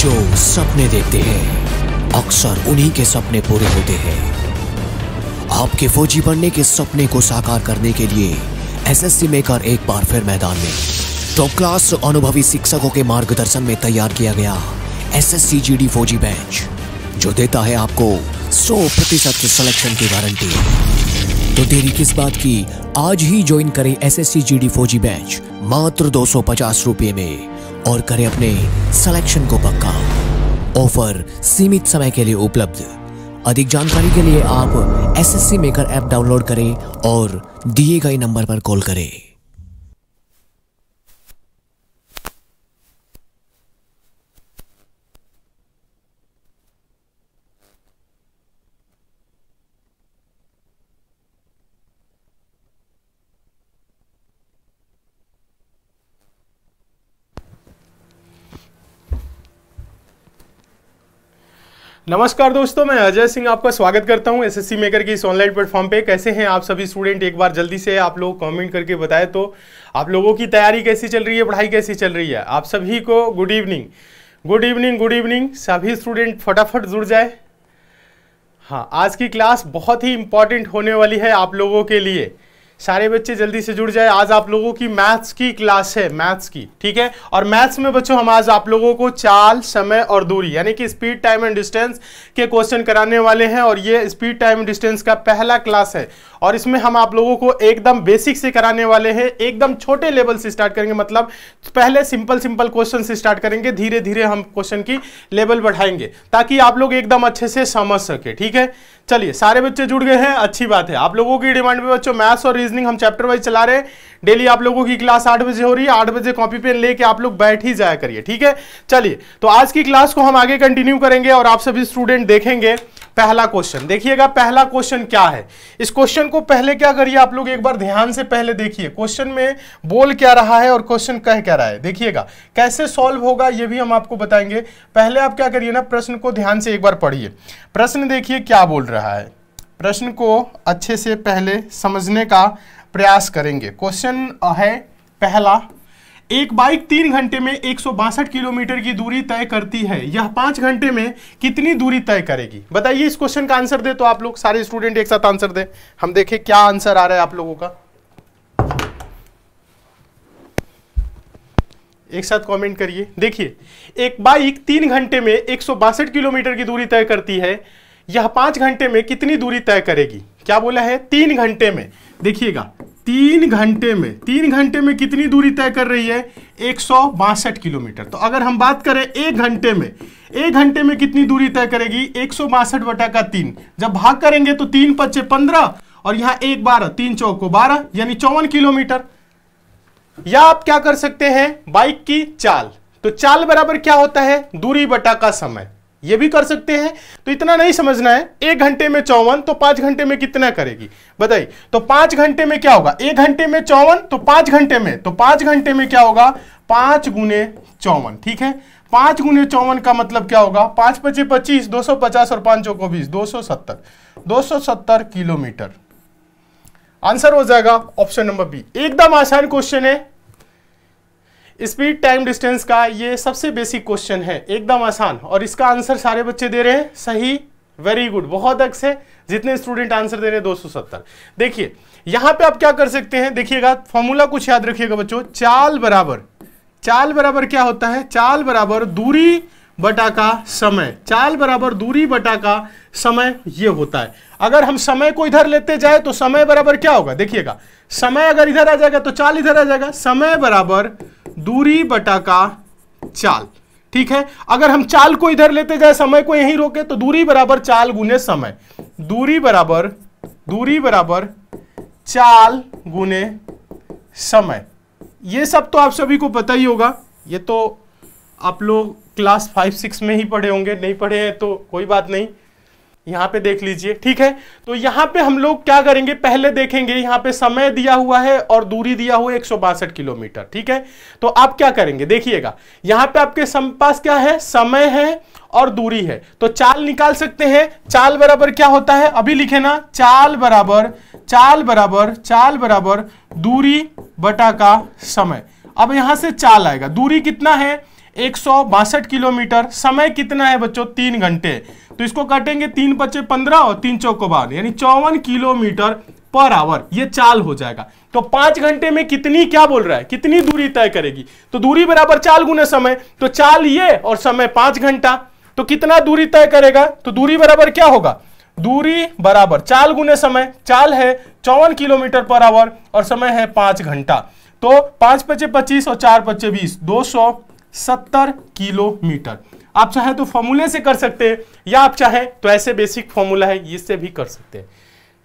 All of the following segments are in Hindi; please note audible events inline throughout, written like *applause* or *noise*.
जो सपने देखते हैं अक्सर उन्हीं के सपने पूरे होते हैं आपके फौजी बनने के सपने को साकार करने के लिए एसएससी मेकर एक बार फिर मैदान में टॉप तो क्लास अनुभवी शिक्षकों के मार्गदर्शन में तैयार किया गया एसएससी जीडी फौजी बैच जो देता है आपको 100 प्रतिशत सिलेक्शन की गारंटी तो देरी किस बात की आज ही ज्वाइन करें एसएससी जीडी फौजी बैच मात्र दो सौ में और करें अपने सिलेक्शन को पक्का ऑफर सीमित समय के लिए उपलब्ध अधिक जानकारी के लिए आप S S C maker app download करें और दिए गए नंबर पर कॉल करें नमस्कार दोस्तों मैं अजय सिंह आपका स्वागत करता हूं एसएससी मेकर के इस ऑनलाइन प्लेटफॉर्म पे कैसे हैं आप सभी स्टूडेंट एक बार जल्दी से आप लोग कमेंट करके बताएं तो आप लोगों की तैयारी कैसी चल रही है पढ़ाई कैसी चल रही है आप सभी को good evening good evening good evening सभी स्टूडेंट फटाफट जुड़ जाए हाँ आज की क्लास बहुत ही इंपॉर्टेंट होने वाली है आप लोगों के लिए सारे बच्चे जल्दी से जुड़ जाए आज आप लोगों की मैथ्स की क्लास है मैथ्स की ठीक है और मैथ्स में बच्चों हम आज आप लोगों को चाल समय और दूरी यानी कि स्पीड टाइम एंड डिस्टेंस के क्वेश्चन कराने वाले हैं और ये स्पीड टाइम डिस्टेंस का पहला क्लास है और इसमें हम आप लोगों को एकदम बेसिक से कराने वाले हैं एकदम छोटे लेवल से स्टार्ट करेंगे मतलब पहले सिंपल सिंपल क्वेश्चन से स्टार्ट करेंगे धीरे धीरे हम क्वेश्चन की लेवल बढ़ाएंगे ताकि आप लोग एकदम अच्छे से समझ सके ठीक है चलिए सारे बच्चे जुड़ गए हैं अच्छी बात है आप लोगों की डिमांड में बच्चों मैथ्स और रीजनिंग हम चैप्टर वाइज चला रहे हैं डेली आप लोगों की क्लास आठ बजे हो रही है आठ बजे कॉपी पेन लेके आप लोग बैठ ही जाया करिए ठीक है चलिए तो आज की क्लास को हम आगे कंटिन्यू करेंगे और आप सभी स्टूडेंट देखेंगे पहला क्वेश्चन देखिएगा पहला क्वेश्चन क्या है इस क्वेश्चन को पहले क्या करिए आप लोग एक बार ध्यान से पहले देखिए क्वेश्चन में बोल क्या रहा है और क्वेश्चन कह क्या रहा है देखिएगा कैसे सॉल्व होगा ये भी हम आपको बताएंगे पहले आप क्या करिए ना प्रश्न को ध्यान से एक बार पढ़िए प्रश्न देखिए क्या बोल रहा है प्रश्न को अच्छे से पहले समझने का प्रयास करेंगे क्वेश्चन है पहला एक बाइक तीन घंटे में एक किलोमीटर की दूरी तय करती है यह पांच घंटे में कितनी दूरी तय करेगी बताइए इस क्वेश्चन का आंसर दे तो आप लोग सारे स्टूडेंट एक साथ आंसर दे हम देखें क्या आंसर आ रहा है आप लोगों का एक साथ कमेंट करिए देखिए एक बाइक तीन घंटे में एक किलोमीटर की दूरी तय करती है यह पांच घंटे में कितनी दूरी तय करेगी क्या बोला है तीन घंटे में देखिएगा तीन घंटे में तीन घंटे में कितनी दूरी तय कर रही है एक किलोमीटर तो अगर हम बात करें एक घंटे में एक घंटे में कितनी दूरी तय करेगी एक सौ बासठ बटा का तीन जब भाग करेंगे तो तीन पच्चे पंद्रह और यहां एक बारह तीन चौको बारह यानी चौवन किलोमीटर या आप क्या कर सकते हैं बाइक की चाल तो चाल बराबर क्या होता है दूरी बटा का समय ये भी कर सकते हैं तो इतना नहीं समझना है एक घंटे में चौवन तो पांच घंटे में कितना करेगी बताइए तो पांच घंटे में क्या होगा एक घंटे में चौवन तो पांच घंटे में तो पांच घंटे में क्या होगा पांच गुने चौवन ठीक है पांच गुने चौवन का मतलब क्या होगा पांच पचे पच्चीस दो सौ पचास और पांच चौको बीस दो सौ सत्तर दो सौ सत्तर किलोमीटर आंसर हो जाएगा ऑप्शन नंबर बी एकदम आसान क्वेश्चन है स्पीड टाइम डिस्टेंस का ये सबसे बेसिक क्वेश्चन है एकदम आसान और इसका आंसर सारे बच्चे दे रहे हैं सही वेरी गुड बहुत अक्स है जितने स्टूडेंट आंसर दे रहे हैं दो सौ सत्तर देखिए यहां पे आप क्या कर सकते हैं देखिएगा फॉर्मूला कुछ याद रखिएगा बच्चों चाल बराबर चाल बराबर क्या होता है चाल बराबर दूरी बटा का समय चाल बराबर दूरी बटा का समय यह होता है अगर हम समय को इधर लेते जाए तो समय बराबर क्या होगा देखिएगा समय अगर इधर आ जाएगा तो चाल इधर आ जाएगा समय बराबर दूरी बटा का चाल ठीक है अगर हम चाल को इधर लेते जाए समय को यहीं रोके तो दूरी बराबर चाल गुने समय दूरी बराबर दूरी बराबर चाल गुने समय ये सब तो आप सभी को पता ही होगा ये तो आप लोग क्लास फाइव सिक्स में ही पढ़े होंगे नहीं पढ़े हैं तो कोई बात नहीं यहाँ पे देख लीजिए ठीक है तो यहाँ पे हम लोग क्या करेंगे पहले देखेंगे यहाँ पे समय दिया हुआ है और दूरी दिया हुआ है एक किलोमीटर ठीक है तो आप क्या करेंगे देखिएगा यहाँ पे आपके पास क्या है समय है और दूरी है तो चाल निकाल सकते हैं चाल बराबर क्या होता है अभी लिखे ना चाल बराबर चाल बराबर चाल बराबर दूरी बटा का समय अब यहां से चाल आएगा दूरी कितना है एक किलोमीटर समय कितना है बच्चों तीन घंटे तो इसको काटेंगे तीन पच्चे पंद्रह और तीन चौको बाद यानी चौवन किलोमीटर पर आवर ये चाल हो जाएगा तो पांच घंटे में कितनी क्या बोल रहा है कितनी दूरी तय करेगी तो दूरी बराबर चाल गुने समय तो चाल ये और समय पांच घंटा तो कितना दूरी तय करेगा तो दूरी बराबर क्या होगा दूरी बराबर चाल गुने समय चाल है चौवन किलोमीटर पर आवर और समय है पांच घंटा तो पांच पच्चे पच्चीस और चार पच्चे बीस दो सौ सत्तर किलोमीटर आप चाहे तो फॉर्मूले से कर सकते हैं या आप चाहे तो ऐसे बेसिक फॉर्मूला है इससे भी कर सकते हैं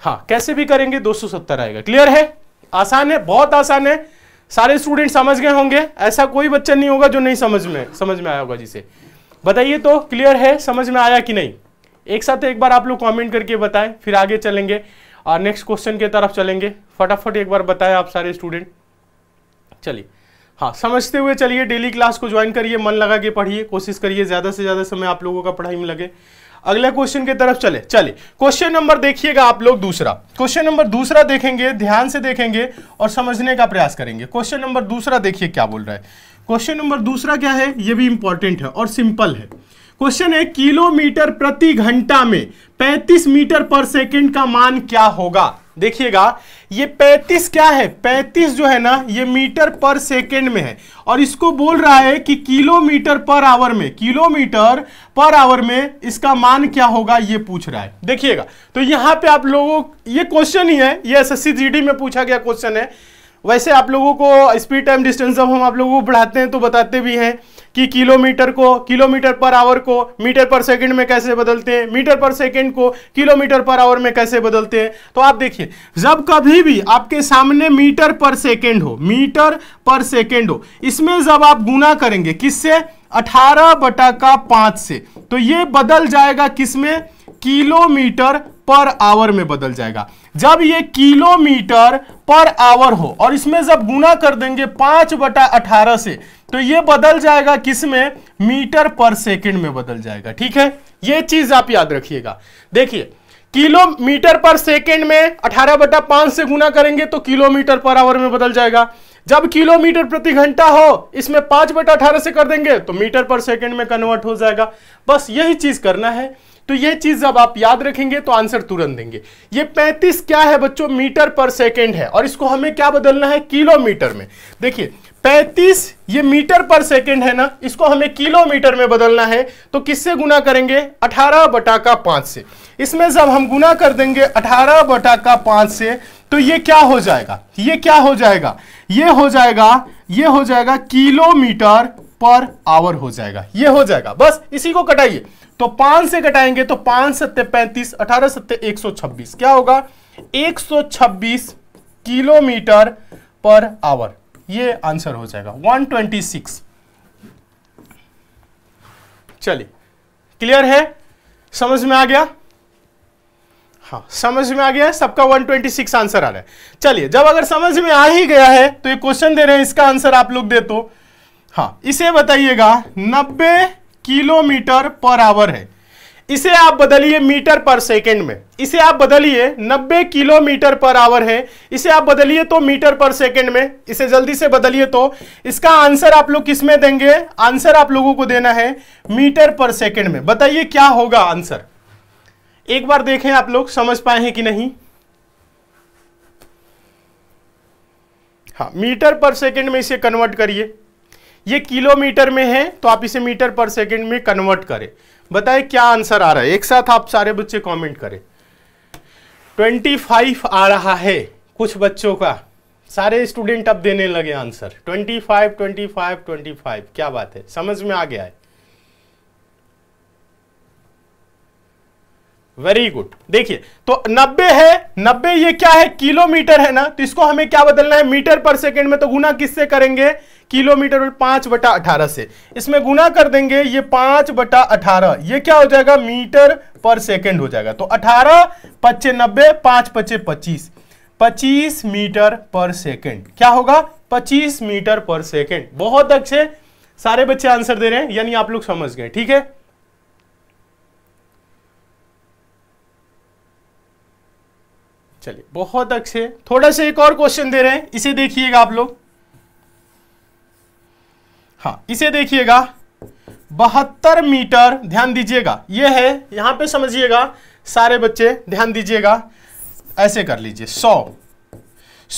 हाँ कैसे भी करेंगे 270 आएगा क्लियर है आसान है बहुत आसान है सारे स्टूडेंट समझ गए होंगे ऐसा कोई बच्चा नहीं होगा जो नहीं समझ में समझ में आया होगा जिसे बताइए तो क्लियर है समझ में आया कि नहीं एक साथ एक बार आप लोग कमेंट करके बताएं फिर आगे चलेंगे और नेक्स्ट क्वेश्चन के तरफ चलेंगे फटाफट एक बार बताएं आप सारे स्टूडेंट चलिए हाँ समझते हुए चलिए डेली क्लास को ज्वाइन करिए मन लगा के पढ़िए कोशिश करिए ज़्यादा से ज़्यादा समय आप लोगों का पढ़ाई में लगे अगले क्वेश्चन की तरफ चले चले क्वेश्चन नंबर देखिएगा आप लोग दूसरा क्वेश्चन नंबर दूसरा देखेंगे ध्यान से देखेंगे और समझने का प्रयास करेंगे क्वेश्चन नंबर दूसरा देखिए क्या बोल रहा है क्वेश्चन नंबर दूसरा क्या है यह भी इंपॉर्टेंट है और सिंपल है क्वेश्चन है किलोमीटर प्रति घंटा में 35 मीटर पर सेकंड का मान क्या होगा देखिएगा ये 35 क्या है 35 जो है ना ये मीटर पर सेकेंड में है और इसको बोल रहा है कि किलोमीटर पर आवर में किलोमीटर पर आवर में इसका मान क्या होगा ये पूछ रहा है देखिएगा तो यहाँ पे आप लोगों ये क्वेश्चन ही है ये एस जीडी में पूछा गया क्वेश्चन है वैसे आप लोगों को स्पीड टाइम डिस्टेंस जब हम आप लोगों को बढ़ाते हैं तो बताते भी हैं कि किलोमीटर को किलोमीटर पर आवर को मीटर पर सेकंड में कैसे बदलते हैं मीटर पर सेकंड को किलोमीटर पर आवर में कैसे बदलते हैं तो आप देखिए जब कभी भी आपके सामने मीटर पर सेकंड हो मीटर पर सेकंड हो इसमें जब आप गुना करेंगे किससे अठारह बटा का पांच से तो ये बदल जाएगा किसमें किलोमीटर पर आवर में बदल जाएगा जब ये किलोमीटर पर आवर हो और इसमें जब गुना कर देंगे पांच बटा अठारह से तो ये बदल जाएगा किस में मीटर पर सेकंड में बदल जाएगा ठीक है ये चीज आप याद रखिएगा देखिए किलोमीटर पर सेकंड में अठारह बटा पांच से गुना करेंगे तो किलोमीटर पर आवर में बदल जाएगा जब किलोमीटर प्रति घंटा हो इसमें पांच बटा अठारह से कर देंगे तो मीटर पर सेकंड में कन्वर्ट हो जाएगा बस यही चीज करना है तो ये चीज जब आप याद रखेंगे तो आंसर तुरंत देंगे ये 35 क्या है बच्चों मीटर पर सेकेंड है और इसको हमें क्या बदलना है किलोमीटर में देखिए 35 ये मीटर पर सेकेंड है ना इसको हमें किलोमीटर में बदलना है तो किससे गुना करेंगे 18 बटा का पांच से इसमें जब हम गुना कर देंगे 18 बटा का पांच से तो ये क्या हो जाएगा ये क्या हो जाएगा ये हो जाएगा ये हो जाएगा किलोमीटर पर आवर हो जाएगा ये हो जाएगा बस इसी को कटाइए तो पांच से घटाएंगे तो पांच सत्य पैंतीस अठारह सत्य एक सौ छब्बीस क्या होगा एक सौ छब्बीस किलोमीटर पर आवर ये आंसर हो जाएगा वन ट्वेंटी सिक्स चलिए क्लियर है समझ में आ गया हाँ समझ में आ गया है सबका 126 आंसर आ रहा है चलिए जब अगर समझ में आ ही गया है तो ये क्वेश्चन दे रहे हैं इसका आंसर आप लोग दे तो हाँ इसे बताइएगा नब्बे किलोमीटर पर आवर है इसे आप बदलिए मीटर पर सेकंड में इसे आप बदलिए 90 किलोमीटर पर आवर है इसे आप बदलिए तो मीटर पर सेकंड में इसे जल्दी से बदलिए तो इसका आंसर आप लोग किसमें देंगे आंसर आप लोगों को देना है मीटर पर सेकंड में बताइए क्या होगा आंसर एक बार देखें आप लोग समझ पाए हैं कि नहीं हाँ मीटर पर सेकंड में इसे कन्वर्ट करिए ये किलोमीटर में है तो आप इसे मीटर पर सेकेंड में कन्वर्ट करें बताए क्या आंसर आ रहा है एक साथ आप सारे बच्चे कमेंट करें 25 आ रहा है कुछ बच्चों का सारे स्टूडेंट अब देने लगे आंसर 25 25 25 क्या बात है समझ में आ गया है वेरी गुड देखिए तो 90 है 90 ये क्या है किलोमीटर है ना तो इसको हमें क्या बदलना है मीटर पर सेकंड में तो गुना किससे करेंगे किलोमीटर और पांच बटा अठारह से इसमें गुना कर देंगे ये पांच बटा अठारह ये क्या हो जाएगा मीटर पर सेकंड हो जाएगा तो अठारह पच्चे नब्बे पांच पच्चे पच्चीस पच्चीस मीटर पर सेकेंड क्या होगा पच्चीस मीटर पर सेकेंड बहुत अच्छे सारे बच्चे आंसर दे रहे हैं यानी आप लोग समझ गए ठीक है चलिए बहुत अच्छे थोड़ा सा एक और क्वेश्चन दे रहे हैं इसे देखिएगा आप लोग हाँ इसे देखिएगा बहत्तर मीटर ध्यान दीजिएगा यह है यहां पे समझिएगा सारे बच्चे ध्यान दीजिएगा ऐसे कर लीजिए सौ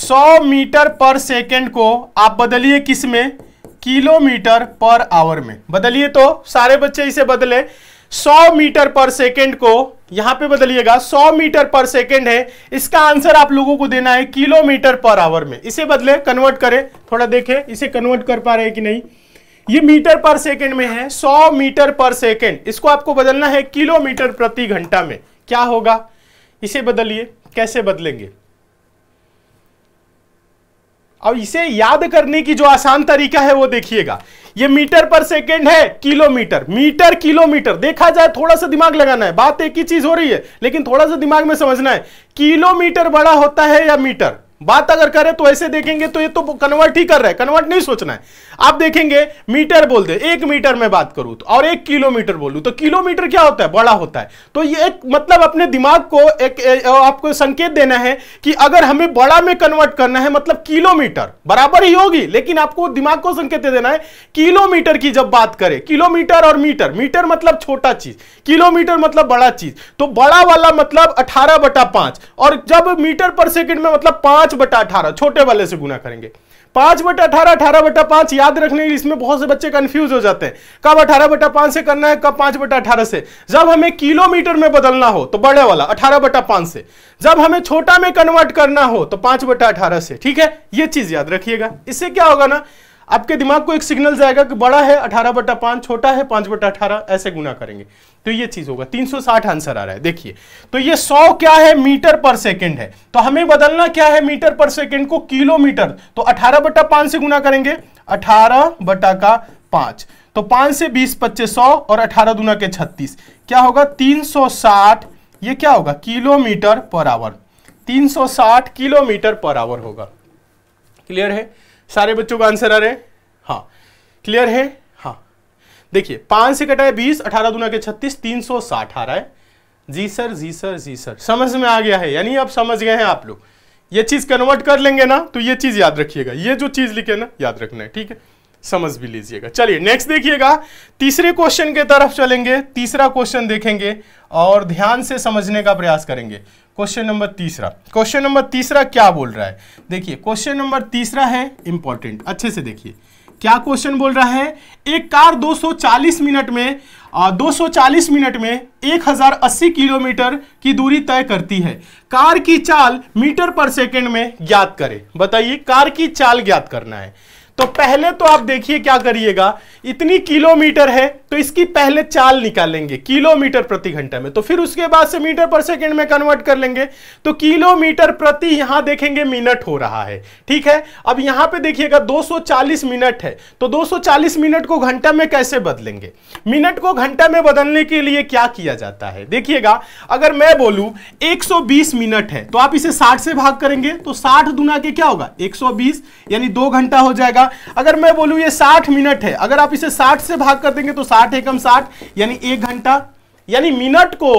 सौ मीटर पर सेकेंड को आप बदलिए किस में किलोमीटर पर आवर में बदलिए तो सारे बच्चे इसे बदले 100 मीटर पर सेकेंड को यहां पे बदलिएगा 100 मीटर पर सेकेंड है इसका आंसर आप लोगों को देना है किलोमीटर पर आवर में इसे बदले कन्वर्ट करें थोड़ा देखें इसे कन्वर्ट कर पा रहे हैं कि नहीं ये मीटर पर सेकेंड में है 100 मीटर पर सेकेंड इसको आपको बदलना है किलोमीटर प्रति घंटा में क्या होगा इसे बदलिए कैसे बदलेंगे और इसे याद करने की जो आसान तरीका है वो देखिएगा ये मीटर पर सेकेंड है किलोमीटर मीटर किलोमीटर देखा जाए थोड़ा सा दिमाग लगाना है बात एक ही चीज हो रही है लेकिन थोड़ा सा दिमाग में समझना है किलोमीटर बड़ा होता है या मीटर बात अगर करें तो ऐसे देखेंगे तो ये तो कन्वर्ट ही कर रहा है कन्वर्ट नहीं सोचना है आप देखेंगे मीटर बोल दे एक मीटर में बात करूं तो और एक किलोमीटर बोलू तो किलोमीटर क्या होता है बड़ा होता है तो ये एक मतलब अपने दिमाग को एक, एक आपको संकेत देना है कि अगर हमें बड़ा में कन्वर्ट करना है मतलब किलोमीटर बराबर ही होगी लेकिन आपको दिमाग को संकेत देना है किलोमीटर की जब बात करें किलोमीटर और मीटर मीटर मतलब छोटा चीज किलोमीटर मतलब बड़ा चीज तो बड़ा वाला मतलब अठारह बटा और जब मीटर पर सेकेंड में मतलब पांच पांच बटा अठारह छोटे वाले से गुना करेंगे पांच बटा अठारह अठारह बटा पांच याद रखने इसमें बहुत से बच्चे कंफ्यूज हो जाते हैं कब अठारह बटा पांच से करना है कब पांच बटा अठारह से जब हमें किलोमीटर में बदलना हो तो बड़े वाला अठारह बटा पांच से जब हमें छोटा में कन्वर्ट करना हो तो पांच बटा अठारह से ठीक है ये चीज याद रखिएगा इससे क्या होगा ना आपके दिमाग को एक सिग्नल जाएगा कि बड़ा है अठारह बटा पांच छोटा है पांच बटा अठारह ऐसे गुना करेंगे तो ये चीज़ होगा 360 आंसर आ रहा है देखिए तो ये 100 क्या है मीटर पर सेकंड है तो हमें बदलना क्या है मीटर पर सेकंड को किलोमीटर तो 18 बटा पांच से गुना करेंगे 18 बटा का पांच तो पांच से बीस पच्चीस सौ और अठारह दुना के छत्तीस क्या होगा तीन सौ साठ ये क्या होगा किलोमीटर पर आवर तीन सौ साठ किलोमीटर पर आवर होगा क्लियर है सारे बच्चों का आंसर आ रहे हैं हाँ क्लियर है हाँ देखिए पांच से है बीस अठारह दुना के छत्तीस तीन सौ साठ आ रहा है जी सर जी सर जी सर समझ में आ गया है यानी अब समझ गए हैं आप लोग ये चीज कन्वर्ट कर लेंगे ना तो ये चीज याद रखिएगा ये जो चीज लिखे ना याद रखना है ठीक है समझ भी लीजिएगा चलिए नेक्स्ट देखिएगा तीसरे क्वेश्चन के तरफ चलेंगे तीसरा क्वेश्चन देखेंगे और ध्यान से समझने का प्रयास करेंगे क्वेश्चन नंबर तीसरा क्वेश्चन नंबर तीसरा क्या बोल रहा है देखिए क्वेश्चन नंबर तीसरा है इंपॉर्टेंट अच्छे से देखिए क्या क्वेश्चन बोल रहा है एक कार 240 मिनट में आ, 240 मिनट में 1080 किलोमीटर की दूरी तय करती है कार की चाल मीटर पर सेकंड में ज्ञात करें बताइए कार की चाल ज्ञात करना है तो पहले तो आप देखिए क्या करिएगा इतनी किलोमीटर है तो इसकी पहले चाल निकालेंगे किलोमीटर प्रति घंटा में तो फिर उसके बाद से मीटर पर सेकंड में कन्वर्ट कर लेंगे तो किलोमीटर प्रति यहां देखेंगे मिनट हो रहा है ठीक है अब यहां पे देखिएगा 240 मिनट है तो 240 मिनट को घंटा में कैसे बदलेंगे मिनट को घंटा में बदलने के लिए क्या किया जाता है देखिएगा अगर मैं बोलू एक मिनट है तो आप इसे साठ से भाग करेंगे तो साठ दुना के क्या होगा एक यानी दो घंटा हो जाएगा होगा अगर मैं बोलूं ये 60 मिनट है अगर आप इसे 60 से भाग कर देंगे तो 60 एकम 60 यानी एक घंटा यानी मिनट को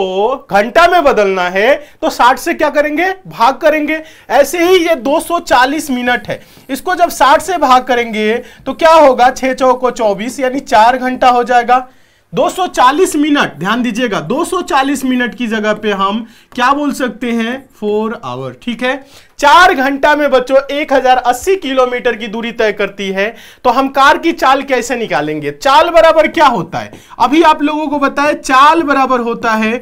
घंटा में बदलना है तो 60 से क्या करेंगे भाग करेंगे ऐसे ही ये 240 मिनट है इसको जब 60 से भाग करेंगे तो क्या होगा छह चौको चौबीस यानी चार घंटा हो जाएगा 240 मिनट ध्यान दीजिएगा 240 मिनट की जगह पे हम क्या बोल सकते हैं फोर आवर ठीक है चार घंटा में बच्चों 1080 किलोमीटर की दूरी तय करती है तो हम कार की चाल कैसे निकालेंगे चाल बराबर क्या होता है अभी आप लोगों को बताएं चाल बराबर होता है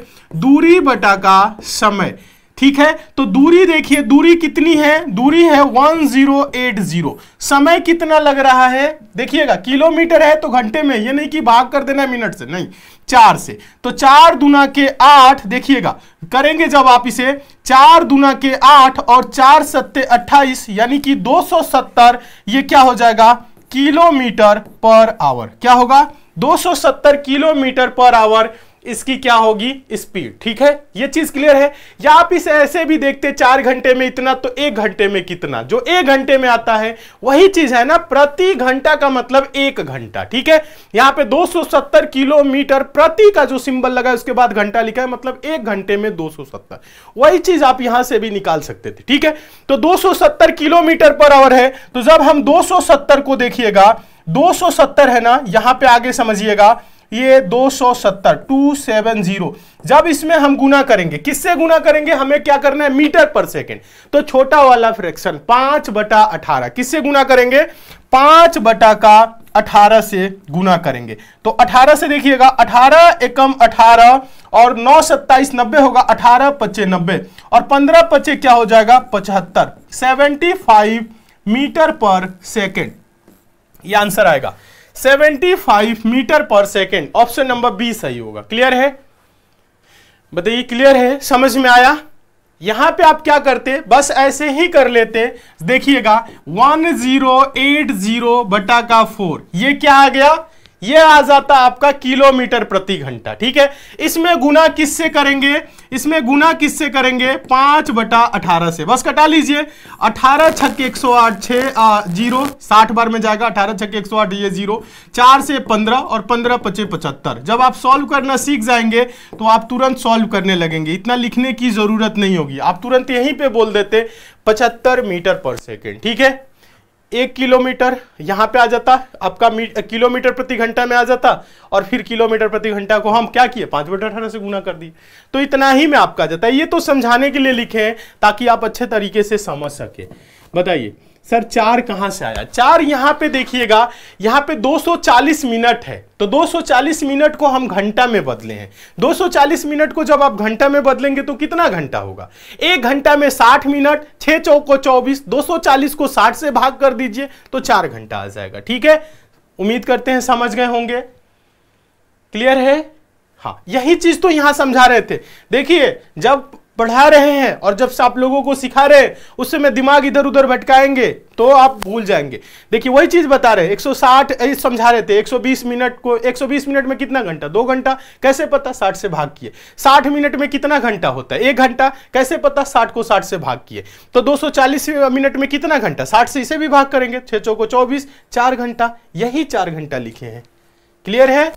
दूरी बटा का समय ठीक है तो दूरी देखिए दूरी कितनी है दूरी है 1080 समय कितना लग रहा है देखिएगा किलोमीटर है तो घंटे में ये नहीं कि भाग कर देना मिनट से नहीं चार से तो चार दुना के आठ देखिएगा करेंगे जब आप इसे चार दुना के आठ और चार सत्ते अट्ठाईस यानी कि 270 ये क्या हो जाएगा किलोमीटर पर आवर क्या होगा 270 किलोमीटर पर आवर इसकी क्या होगी स्पीड ठीक है ये चीज क्लियर है या आप इसे ऐसे भी देखते चार घंटे में इतना तो एक घंटे में कितना जो एक घंटे में आता है वही चीज है ना प्रति घंटा का मतलब एक घंटा ठीक है यहां पे 270 किलोमीटर प्रति का जो सिंबल लगा है उसके बाद घंटा लिखा है मतलब एक घंटे में 270 वही चीज आप यहां से भी निकाल सकते थे ठीक है तो दो किलोमीटर पर आवर है तो जब हम दो को देखिएगा दो है ना यहां पर आगे समझिएगा ये 270 270 जब इसमें हम गुना करेंगे किससे गुना करेंगे हमें क्या करना है मीटर पर सेकेंड तो छोटा वाला फ्रैक्शन पांच बटा अठारह किससे गुना करेंगे पांच बटा का अठारह से गुना करेंगे तो अठारह से देखिएगा अठारह एकम अठारह और नौ सत्ताईस नब्बे होगा अठारह पच्चे नब्बे और पंद्रह पच्चे क्या हो जाएगा पचहत्तर seventy five metre per second ये आंसर आएगा 75 metre per second option number B सही होगा क्लियर है बताइए क्लियर है समझ में आया यहां पे आप क्या करते बस ऐसे ही कर लेते देखिएगा 1080 बटा का फोर ये क्या आ गया ये आ जाता आपका किलोमीटर प्रति घंटा ठीक है इसमें गुना किससे करेंगे इसमें गुना किससे करेंगे पांच बटा अठारह से बस कटा लीजिए अठारह छक्के एक सौ आठ छ जीरो साठ बार में जाएगा अठारह छक्के एक सौ आठ ये जीरो चार से पंद्रह और पंद्रह पचे पचहत्तर जब आप सॉल्व करना सीख जाएंगे तो आप तुरंत सॉल्व करने लगेंगे इतना लिखने की जरूरत नहीं होगी आप तुरंत यहीं पर बोल देते पचहत्तर मीटर पर सेकेंड ठीक है एक किलोमीटर यहां पे आ जाता आपका किलोमीटर प्रति घंटा में आ जाता और फिर किलोमीटर प्रति घंटा को हम क्या किए पांच बटे अठारह से गुना कर दिए तो इतना ही में आपका आ जाता है ये तो समझाने के लिए लिखे हैं ताकि आप अच्छे तरीके से समझ सके बताइए सर चार कहां से आया चार यहां पे देखिएगा यहां पे 240 मिनट है तो 240 मिनट को हम घंटा में बदले हैं 240 मिनट को जब आप घंटा में बदलेंगे तो कितना घंटा होगा एक घंटा में 60 मिनट छः चौक को चौबीस दो को 60 से भाग कर दीजिए तो चार घंटा आ जाएगा ठीक है उम्मीद करते हैं समझ गए होंगे क्लियर है हाँ यही चीज तो यहां समझा रहे थे देखिए जब पढ़ा रहे हैं और जब से आप लोगों को सिखा रहे हैं उस समय दिमाग इधर उधर भटकाएंगे तो आप भूल जाएंगे देखिए वही चीज बता रहे 160 समझा रहे थे 120 मिनट को 120 मिनट में कितना घंटा दो घंटा कैसे पता 60 से भाग किए 60 मिनट में कितना घंटा होता है एक घंटा कैसे पता 60 को 60 से भाग किए तो 240 मिनट में कितना घंटा 60 से इसे भी भाग करेंगे छे चौ को चौबीस चार घंटा यही चार घंटा लिखे हैं क्लियर है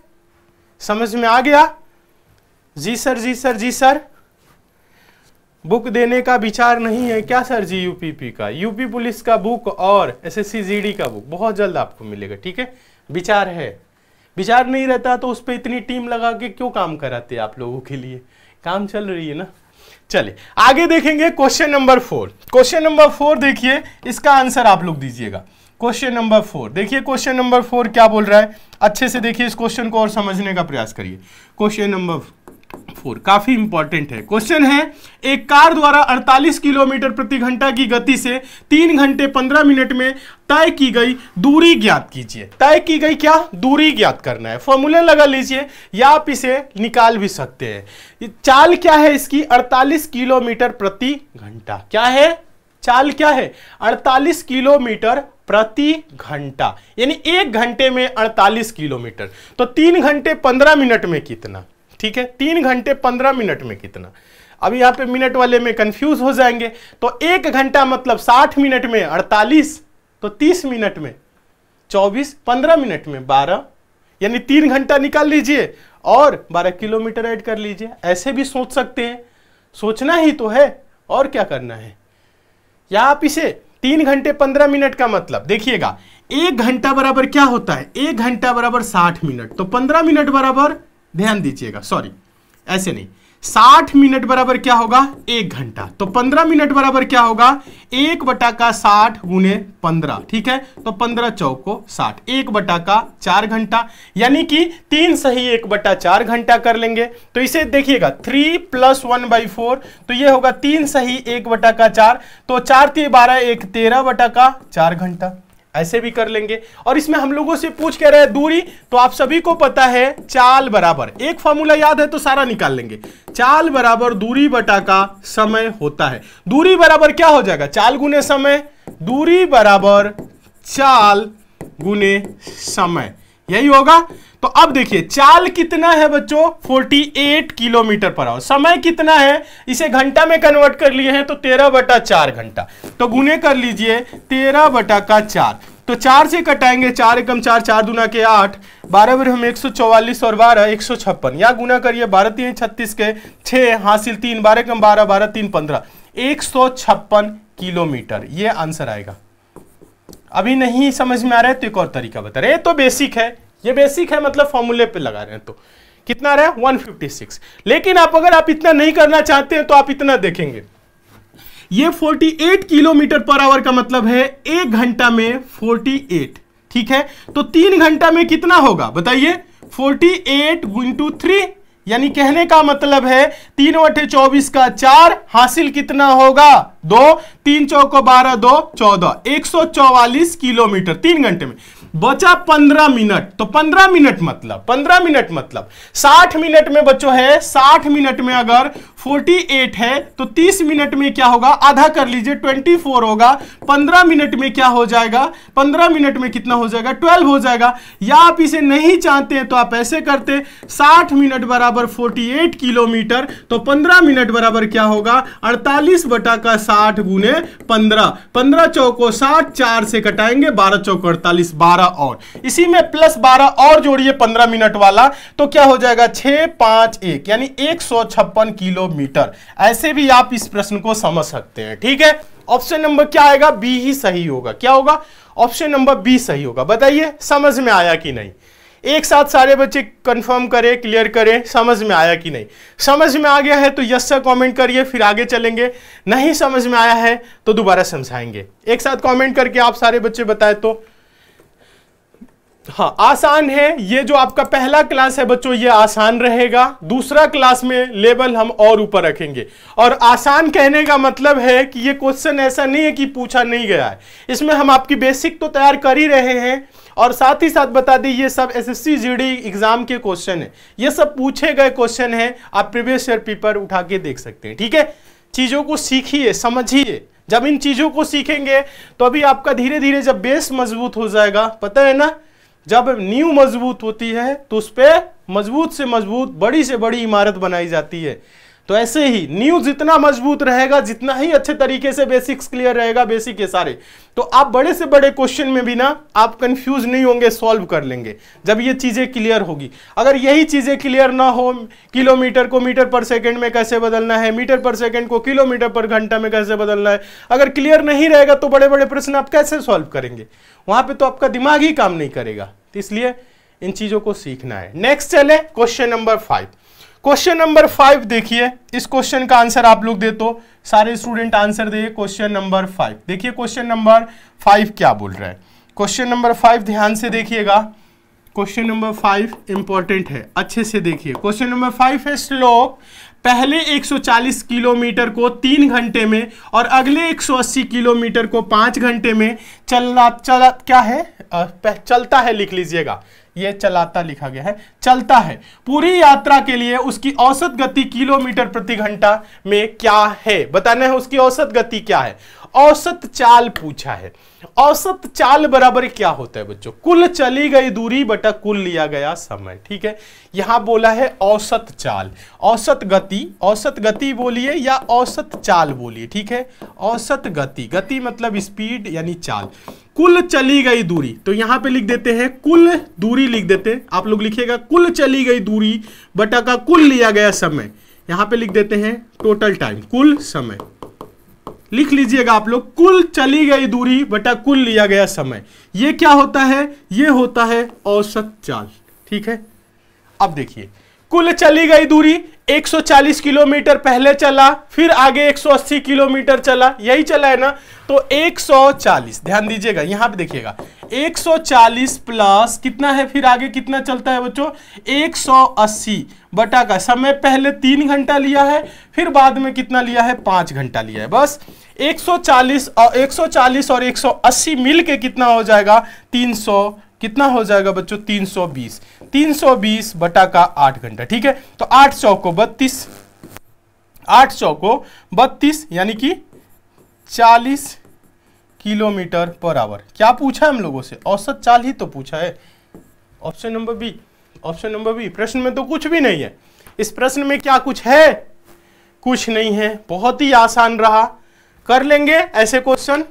समझ में आ गया जी सर जी सर जी सर बुक देने का विचार नहीं है क्या सर जी यूपीपी का यूपी पुलिस का बुक और एसएससी जीडी का बुक बहुत जल्द आपको मिलेगा ठीक है विचार है विचार नहीं रहता तो उस पर इतनी टीम लगा के क्यों काम कराते आप लोगों के लिए काम चल रही है ना चले आगे देखेंगे question number four question number four देखिए इसका आंसर आप लोग दीजिएगा क्वेश्चन नंबर फोर देखिए क्वेश्चन नंबर फोर क्या बोल रहा है अच्छे से देखिए इस क्वेश्चन को और समझने का प्रयास करिए क्वेश्चन नंबर फोर काफी इंपॉर्टेंट है क्वेश्चन है एक कार द्वारा 48 किलोमीटर प्रति घंटा की गति से तीन घंटे 15 मिनट में तय की गई दूरी ज्ञात कीजिए तय की गई क्या दूरी ज्ञात करना है फॉर्मूले लगा लीजिए या आप इसे निकाल भी सकते हैं चाल क्या है इसकी 48 किलोमीटर प्रति घंटा क्या है चाल क्या है 48 किलोमीटर प्रति घंटा यानी एक घंटे में 48 किलोमीटर तो तीन घंटे 15 मिनट में कितना ठीक है तीन घंटे पंद्रह मिनट में कितना अब यहाँ पे मिनट वाले में कंफ्यूज हो जाएंगे तो एक घंटा मतलब साठ मिनट में अड़तालीस तो तीस मिनट में चौबीस पंद्रह मिनट में बारह यानी तीन घंटा निकाल लीजिए और बारह किलोमीटर ऐड कर लीजिए ऐसे भी सोच सकते हैं सोचना ही तो है और क्या करना है या आप इसे तीन घंटे पंद्रह मिनट का मतलब देखिएगा एक घंटा बराबर क्या होता है एक घंटा बराबर साठ मिनट तो पंद्रह मिनट बराबर ध्यान दीजिएगा सॉरी ऐसे नहीं साठ मिनट बराबर क्या होगा एक घंटा तो पंद्रह मिनट बराबर क्या होगा एक बटा का साठ गुने पंद्रह ठीक है तो पंद्रह चौको साठ एक बटा का चार घंटा यानी कि तीन सही एक बटा चार घंटा कर लेंगे तो इसे देखिएगा three plus one by four तो ये होगा तीन सही एक बटा का चार तो चार तीन बारह एक तेरह बटा का चार घंटा ऐसे भी कर लेंगे और इसमें हम लोगों से पूछ कह रहे हैं दूरी तो आप सभी को पता है चाल बराबर एक फॉर्मूला याद है तो सारा निकाल लेंगे चाल बराबर दूरी बटा का समय होता है दूरी बराबर क्या हो जाएगा चाल गुने समय दूरी बराबर चाल गुने समय यही होगा तो अब देखिए चाल कितना है बच्चों 48 किलोमीटर पर आवर समय कितना है इसे घंटा में कन्वर्ट कर लिए हैं तो तेरह बटा चार घंटा तो गुने कर लीजिए तेरह बटा का चार तो चार से कटाएंगे चार एकम चार चार दुना के आठ बारह बार हम एक सौ चौवालीस और बारह एक सौ छप्पन या गुना करिए बारह तीन छत्तीस के छह हासिल तीन बारह एकम बारह बारह तीन पंद्रह एक सौ छप्पन किलोमीटर ये आंसर आएगा अभी नहीं समझ में आ रहा है तो एक और तरीका बता रहे तो बेसिक है ये बेसिक है मतलब फॉर्मूले पे लगा रहे हैं तो कितना रहा 156 लेकिन आप अगर आप इतना नहीं करना चाहते हैं तो आप इतना देखेंगे ये 48 किलोमीटर पर आवर का मतलब है एक घंटा में 48 ठीक है तो तीन घंटा में कितना होगा बताइए 48 एट इंटू थ्री यानी कहने का मतलब है तीन वटे चौबीस का चार हासिल कितना होगा दो तीन चौको बारह दो चौदह एक सौ चौवालीस किलोमीटर तीन घंटे में बचा पंद्रह मिनट तो पंद्रह मिनट मतलब पंद्रह मिनट मतलब साठ मिनट में बच्चों है साठ मिनट में अगर फोर्टी एट है तो तीस मिनट में क्या होगा आधा कर लीजिए ट्वेंटी फोर होगा पंद्रह मिनट में क्या हो जाएगा पंद्रह मिनट में कितना हो जाएगा ट्वेल्व हो जाएगा या आप इसे नहीं चाहते हैं तो आप ऐसे करते साठ मिनट बराबर फोर्टी एट किलोमीटर तो पंद्रह मिनट बराबर क्या होगा अड़तालीस बटा का साठ गुने पंद्रह पंद्रह चौको साठ चार से कटाएंगे बारह चौको अड़तालीस बारह और इसी में प्लस बारह और जोड़िए पंद्रह मिनट वाला तो क्या हो जाएगा छः पांच एक यानी एक सौ छप्पन किलोमीटर ऐसे भी आप इस प्रश्न को समझ सकते हैं ठीक है ऑप्शन नंबर क्या आएगा बी ही सही होगा क्या होगा ऑप्शन नंबर बी सही होगा बताइए समझ में आया कि नहीं एक साथ सारे बच्चे कंफर्म करें क्लियर करें समझ में आया कि नहीं समझ में आ गया है तो यस सर कमेंट करिए फिर आगे चलेंगे नहीं समझ में आया है तो दोबारा समझाएंगे एक साथ कमेंट करके आप सारे बच्चे बताए तो हाँ आसान है ये जो आपका पहला क्लास है बच्चों ये आसान रहेगा दूसरा क्लास में लेवल हम और ऊपर रखेंगे और आसान कहने का मतलब है कि ये क्वेश्चन ऐसा नहीं है कि पूछा नहीं गया है इसमें हम आपकी बेसिक तो तैयार कर ही रहे हैं और साथ ही साथ बता दें ये सब एसएससी जीडी एग्जाम के क्वेश्चन है ये सब पूछे गए क्वेश्चन है आप प्रीवियस ईयर पेपर उठा के देख सकते हैं ठीक है चीज़ों को सीखिए समझिए जब इन चीज़ों को सीखेंगे तो अभी आपका धीरे धीरे जब बेस मजबूत हो जाएगा पता है ना जब नींव मजबूत होती है तो उस पर मजबूत से मजबूत बड़ी से बड़ी इमारत बनाई जाती है तो ऐसे ही न्यूज इतना मजबूत रहेगा जितना ही अच्छे तरीके से बेसिक्स क्लियर रहेगा बेसिक के सारे तो आप बड़े से बड़े क्वेश्चन में भी ना आप कंफ्यूज नहीं होंगे सॉल्व कर लेंगे जब ये चीज़ें क्लियर होगी अगर यही चीज़ें क्लियर ना हो किलोमीटर को मीटर पर सेकंड में कैसे बदलना है मीटर पर सेकंड को किलोमीटर पर घंटा में कैसे बदलना है अगर क्लियर नहीं रहेगा तो बड़े बड़े प्रश्न आप कैसे सॉल्व करेंगे वहां पर तो आपका दिमाग ही काम नहीं करेगा तो इसलिए इन चीज़ों को सीखना है नेक्स्ट चले question number five question number five देखिए इस क्वेश्चन का आंसर आप लोग दे तो सारे स्टूडेंट आंसर दे क्वेश्चन नंबर फाइव देखिए क्वेश्चन नंबर फाइव क्या बोल रहा है क्वेश्चन नंबर फाइव ध्यान से देखिएगा क्वेश्चन नंबर फाइव इंपॉर्टेंट है अच्छे से देखिए क्वेश्चन नंबर फाइव है श्लोक पहले 140 किलोमीटर को तीन घंटे में और अगले 180 किलोमीटर को पांच घंटे में चलना चला क्या है आ, चलता है लिख लीजिएगा यह चलाता लिखा गया है चलता है पूरी यात्रा के लिए उसकी औसत गति किलोमीटर प्रति घंटा में क्या है बताना है उसकी औसत गति क्या है औसत चाल पूछा है औसत चाल बराबर क्या होता है बच्चों कुल चली गई दूरी बटा कुल लिया गया समय ठीक है यहां बोला है औसत चाल औसत गति औसत गति बोलिए या औसत चाल बोलिए ठीक है औसत गति गति मतलब स्पीड यानी चाल कुल चली गई दूरी तो यहां पे लिख देते हैं कुल दूरी लिख देते हैं आप लोग लिखिएगा कुल चली गई दूरी बटा का कुल लिया गया समय यहां पे लिख देते हैं टोटल टाइम कुल समय लिख लीजिएगा आप लोग कुल चली गई दूरी बटा कुल लिया गया समय ये क्या होता है ये होता है औसत चाल ठीक है अब देखिए कुल चली गई दूरी 140 किलोमीटर पहले चला फिर आगे 180 किलोमीटर चला यही चला है ना तो 140 ध्यान दीजिएगा यहां पे देखिएगा 140 प्लस कितना है फिर आगे कितना चलता है बच्चों 180 बटा का समय पहले तीन घंटा लिया है फिर बाद में कितना लिया है पाँच घंटा लिया है बस 140 और 140 और 180 मिलके कितना हो जाएगा 300 कितना हो जाएगा बच्चों 320 320 बटा का आठ घंटा ठीक है तो आठ सौ को बत्तीस आठ सौ को बत्तीस यानी कि 40 किलोमीटर पर आवर क्या पूछा है हम लोगों से औसत चाल ही तो पूछा है option number B option number B प्रश्न में तो कुछ भी नहीं है इस प्रश्न में क्या कुछ है कुछ नहीं है बहुत ही आसान रहा कर लेंगे ऐसे क्वेश्चन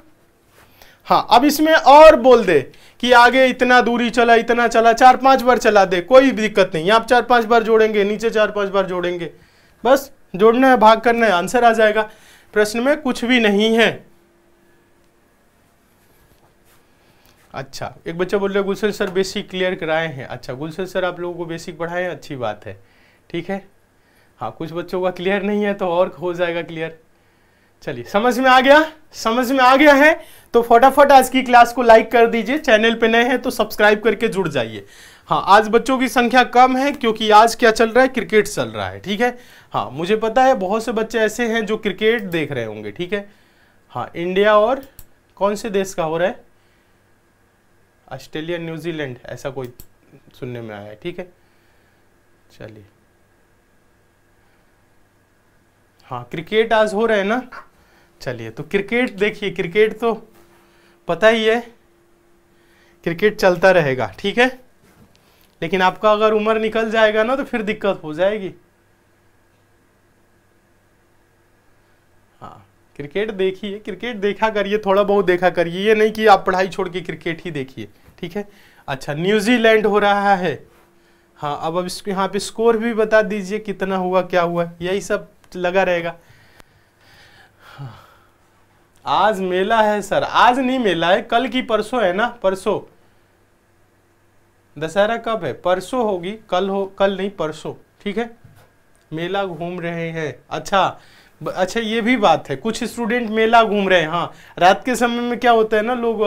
हाँ अब इसमें और बोल दे कि आगे इतना दूरी चला इतना चला चार पांच बार चला दे कोई दिक्कत नहीं आप चार पांच बार जोड़ेंगे नीचे चार पांच बार जोड़ेंगे बस जोड़ना है भाग करना है आंसर आ जाएगा प्रश्न में कुछ भी नहीं है अच्छा एक बच्चा बोल रहे गुलशन सर बेसिक क्लियर कराए हैं अच्छा गुलशन सर आप लोगों को बेसिक पढ़ाए अच्छी बात है ठीक है हाँ कुछ बच्चों का क्लियर नहीं है तो और हो जाएगा क्लियर चलिए समझ में आ गया समझ में आ गया है तो फटाफट आज की क्लास को लाइक कर दीजिए चैनल पे नए हैं तो सब्सक्राइब करके जुड़ जाइए हाँ आज बच्चों की संख्या कम है क्योंकि आज क्या चल रहा है क्रिकेट चल रहा है ठीक है हाँ मुझे पता है बहुत से बच्चे ऐसे हैं जो क्रिकेट देख रहे होंगे ठीक है हाँ इंडिया और कौन से देश का हो रहा है ऑस्ट्रेलिया न्यूजीलैंड ऐसा कोई सुनने में आया है ठीक है चलिए हाँ क्रिकेट आज हो रहा है ना चलिए तो क्रिकेट देखिए क्रिकेट तो पता ही है क्रिकेट चलता रहेगा ठीक है लेकिन आपका अगर उम्र निकल जाएगा ना तो फिर दिक्कत हो जाएगी हाँ क्रिकेट देखिए क्रिकेट देखा करिए थोड़ा बहुत देखा करिए ये नहीं कि आप पढ़ाई छोड़ के क्रिकेट ही देखिए ठीक है अच्छा न्यूजीलैंड हो रहा है हाँ अब अब इसको यहाँ पे स्कोर भी बता दीजिए कितना हुआ क्या हुआ यही सब लगा रहेगा आज मेला है सर आज नहीं मेला है कल की परसों है ना परसों दशहरा कब है परसों होगी कल हो कल नहीं परसों ठीक है मेला घूम रहे हैं अच्छा अच्छा ये भी बात है कुछ स्टूडेंट मेला घूम रहे हैं हाँ रात के समय में क्या होता है ना लोग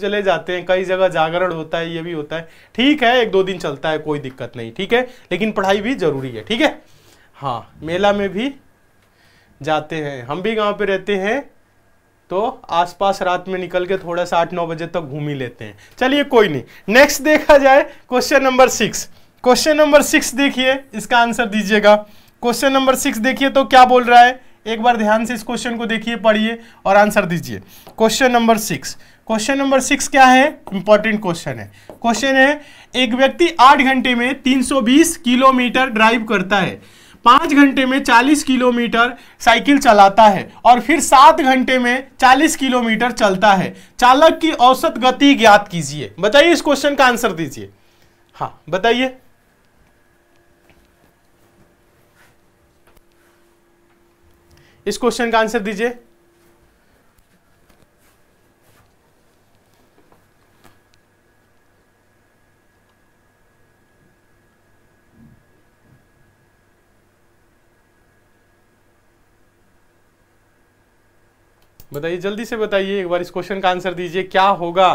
चले जाते हैं कई जगह जागरण होता है ये भी होता है ठीक है एक दो दिन चलता है कोई दिक्कत नहीं ठीक है लेकिन पढ़ाई भी जरूरी है ठीक है हाँ मेला में भी जाते हैं हम भी गाँव पे रहते हैं तो आसपास रात में निकल के थोड़ा सा आठ नौ बजे तक घूम ही लेते हैं चलिए कोई नहीं नेक्स्ट देखा जाए question number six question number six देखिए इसका आंसर दीजिएगा क्वेश्चन नंबर सिक्स देखिए तो क्या बोल रहा है एक बार ध्यान से इस क्वेश्चन को देखिए पढ़िए और आंसर दीजिए question number six question number six क्या है इंपॉर्टेंट क्वेश्चन है क्वेश्चन है एक व्यक्ति आठ घंटे में 320 किलोमीटर ड्राइव करता है पांच घंटे में चालीस किलोमीटर साइकिल चलाता है और फिर सात घंटे में चालीस किलोमीटर चलता है चालक की औसत गति ज्ञात कीजिए बताइए इस क्वेश्चन का आंसर दीजिए हाँ बताइए इस क्वेश्चन का आंसर दीजिए बताइए जल्दी से बताइए एक बार इस क्वेश्चन का आंसर दीजिए क्या होगा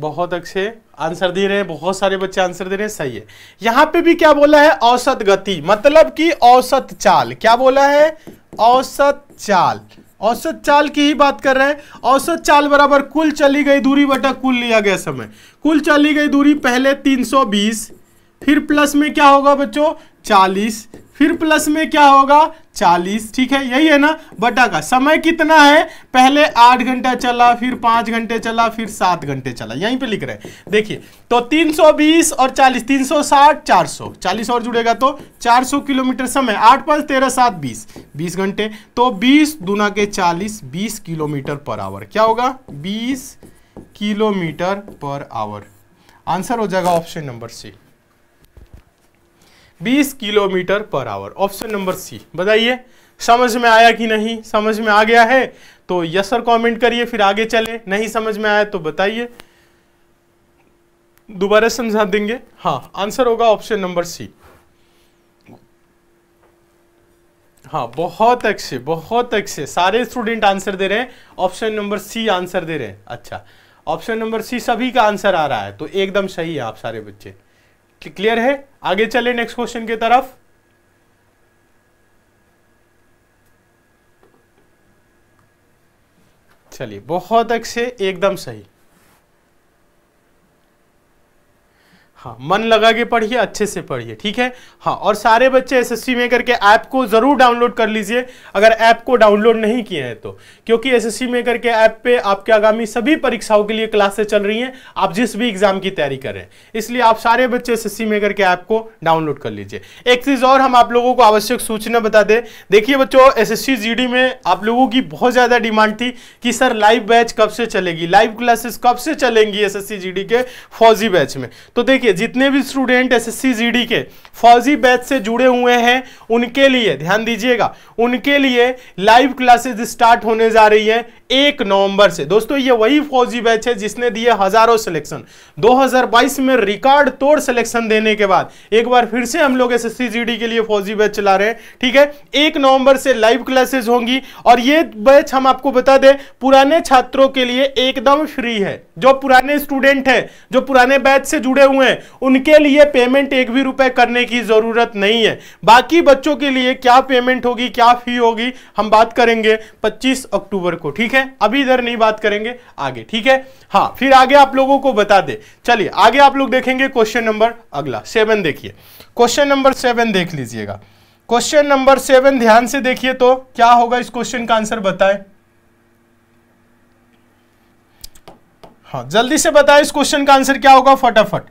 बहुत अच्छे आंसर दे रहे हैं बहुत सारे बच्चे आंसर दे रहे हैं सही है यहां पे भी क्या बोला है औसत गति मतलब कि औसत चाल क्या बोला है औसत चाल औसत चाल की ही बात कर रहे हैं औसत चाल बराबर कुल चली गई दूरी बटा कुल लिया गया समय कुल चली गई दूरी पहले 320 फिर प्लस में क्या होगा बच्चों 40 फिर प्लस में क्या होगा चालीस ठीक है यही है ना बटा का समय कितना है पहले आठ घंटा चला फिर पांच घंटे चला फिर सात घंटे चला यहीं पे लिख रहे देखिए तो 320 और 40 360 400 चालीस और जुड़ेगा तो 400 किलोमीटर समय आठ पांच तेरह सात बीस बीस घंटे तो 20 दुना के 40 20 किलोमीटर पर आवर क्या होगा 20 किलोमीटर पर आवर आंसर हो जाएगा option number C 20 kilometre per hour option number C बताइए समझ में आया कि नहीं समझ में आ गया है तो यस सर कमेंट करिए फिर आगे चले नहीं समझ में आया तो बताइए दोबारा समझा देंगे हाँ आंसर होगा ऑप्शन नंबर सी हाँ बहुत अच्छे बहुत अच्छे सारे स्टूडेंट आंसर दे रहे हैं ऑप्शन नंबर सी आंसर दे रहे हैं अच्छा ऑप्शन नंबर सी सभी का आंसर आ रहा है तो एकदम सही है आप सारे बच्चे क्लियर है आगे चले नेक्स्ट क्वेश्चन की तरफ चलिए बहुत अच्छे एकदम सही हाँ मन लगा के पढ़िए अच्छे से पढ़िए ठीक है हाँ और सारे बच्चे एसएससी में करके ऐप को ज़रूर डाउनलोड कर लीजिए अगर ऐप को डाउनलोड नहीं किए हैं तो क्योंकि एसएससी में करके ऐप पे आपके आगामी सभी परीक्षाओं के लिए क्लासेस चल रही हैं आप जिस भी एग्ज़ाम की तैयारी करें इसलिए आप सारे बच्चे एस एस में करके ऐप को डाउनलोड कर लीजिए एक चीज़ और हम आप लोगों को आवश्यक सूचना बता दें देखिए बच्चों एस एस में आप लोगों की बहुत ज़्यादा डिमांड थी कि सर लाइव बैच कब से चलेगी लाइव क्लासेस कब से चलेंगी एस एस के फौजी बैच में तो देखिए देखिए जितने भी स्टूडेंट एसएससी जीडी के फौजी बैच से जुड़े हुए हैं उनके लिए ध्यान दीजिएगा उनके लिए लाइव क्लासेज स्टार्ट होने जा रही है एक नवंबर से दोस्तों ये वही फौजी बैच है जिसने दिए हजारों सिलेक्शन 2022 में रिकॉर्ड तोड़ सिलेक्शन देने के बाद एक बार फिर से हम लोग एस एस के लिए फौजी बैच चला रहे हैं ठीक है एक नवंबर से लाइव क्लासेस होंगी और ये बैच हम आपको बता दें पुराने छात्रों के लिए एकदम फ्री है जो पुराने स्टूडेंट हैं जो पुराने बैच से जुड़े हुए हैं उनके लिए पेमेंट एक भी रुपए करने की जरूरत नहीं है बाकी बच्चों के लिए क्या पेमेंट होगी क्या फी होगी हम बात करेंगे 25 अक्टूबर को ठीक है है अभी इधर नहीं बात करेंगे आगे ठीक है हाँ फिर आगे आप लोगों को बता दे चलिए आगे आप लोग देखेंगे क्वेश्चन नंबर अगला सेवन देखिए क्वेश्चन नंबर सेवन देख लीजिएगा क्वेश्चन नंबर सेवन ध्यान से देखिए तो क्या होगा इस क्वेश्चन का आंसर बताए हाँ जल्दी से बताए इस क्वेश्चन का आंसर क्या होगा फटाफट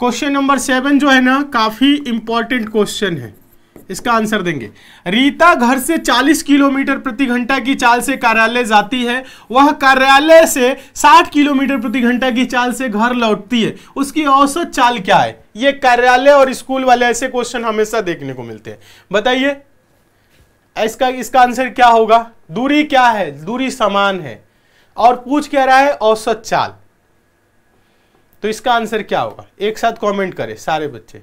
क्वेश्चन नंबर सेवन जो है ना काफी इंपॉर्टेंट क्वेश्चन है इसका आंसर देंगे रीता घर से 40 किलोमीटर प्रति घंटा की चाल से कार्यालय जाती है वह कार्यालय से 60 किलोमीटर प्रति घंटा की चाल से घर लौटती है उसकी औसत चाल क्या है ये कार्यालय और स्कूल वाले ऐसे क्वेश्चन हमेशा देखने को मिलते हैं बताइए इसका इसका आंसर क्या होगा दूरी क्या है दूरी समान है और पूछ क्या रहा है औसत चाल तो इसका आंसर क्या होगा एक साथ कॉमेंट करें सारे बच्चे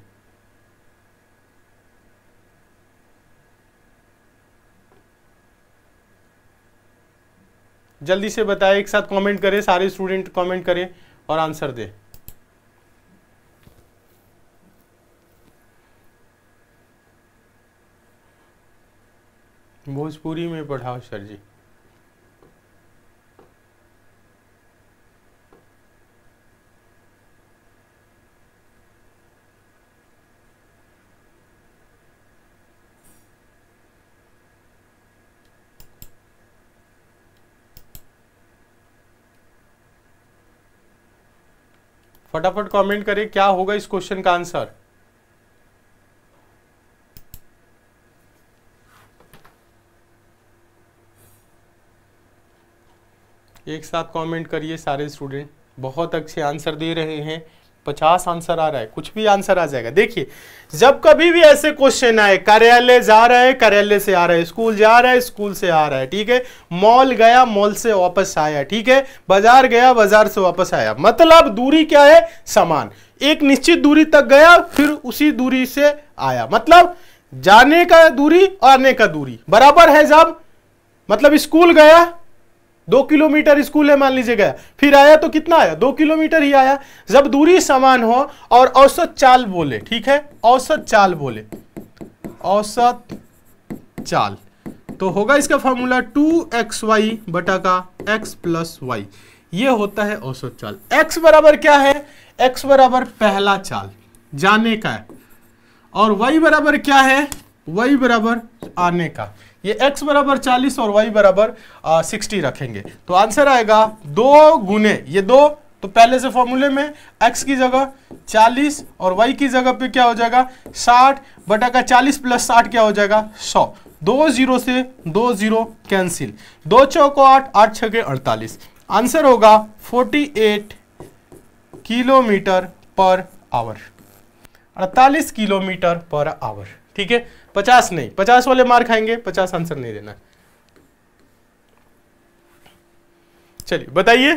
जल्दी से बताए एक साथ कमेंट करें सारे स्टूडेंट कमेंट करें और आंसर दें भोजपुरी में पढ़ाओ सर जी फटाफट कमेंट करें क्या होगा इस क्वेश्चन का आंसर एक साथ कमेंट करिए सारे स्टूडेंट बहुत अच्छे आंसर दे रहे हैं पचास आंसर आ रहा है कुछ भी आंसर आ जाएगा देखिए जब कभी भी ऐसे क्वेश्चन आए कार्यालय जा रहा है कार्यालय से आ रहा है स्कूल जा रहा है स्कूल से आ रहा है ठीक है मॉल गया मॉल से वापस आया ठीक है बाजार गया बाजार से वापस आया मतलब दूरी क्या है समान एक निश्चित दूरी तक गया फिर उसी दूरी से आया मतलब जाने का दूरी और आने का दूरी बराबर है जब मतलब स्कूल गया दो किलोमीटर स्कूल है मान लीजिएगा फिर आया तो कितना आया दो किलोमीटर ही आया जब दूरी समान हो और औसत चाल बोले ठीक है औसत चाल बोले औसत चाल तो होगा इसका फॉर्मूला टू एक्स वाई बटा का एक्स प्लस वाई ये होता है औसत चाल x बराबर क्या है x बराबर पहला चाल जाने का है और y बराबर क्या है y बराबर आने का ये x बराबर चालीस और y बराबर सिक्सटी रखेंगे तो आंसर आएगा दो गुने ये दो तो पहले से फॉर्मूले में x की जगह 40 और y की जगह पे क्या हो जाएगा 60 बटा का 40 प्लस साठ क्या हो जाएगा 100 दो जीरो से दो जीरो कैंसिल दो चौको आठ आठ छ के अड़तालीस आंसर होगा 48 kilometre per our 48 kilometre per our ठीक है पचास नहीं पचास वाले मार खाएंगे पचास आंसर नहीं देना चलिए बताइए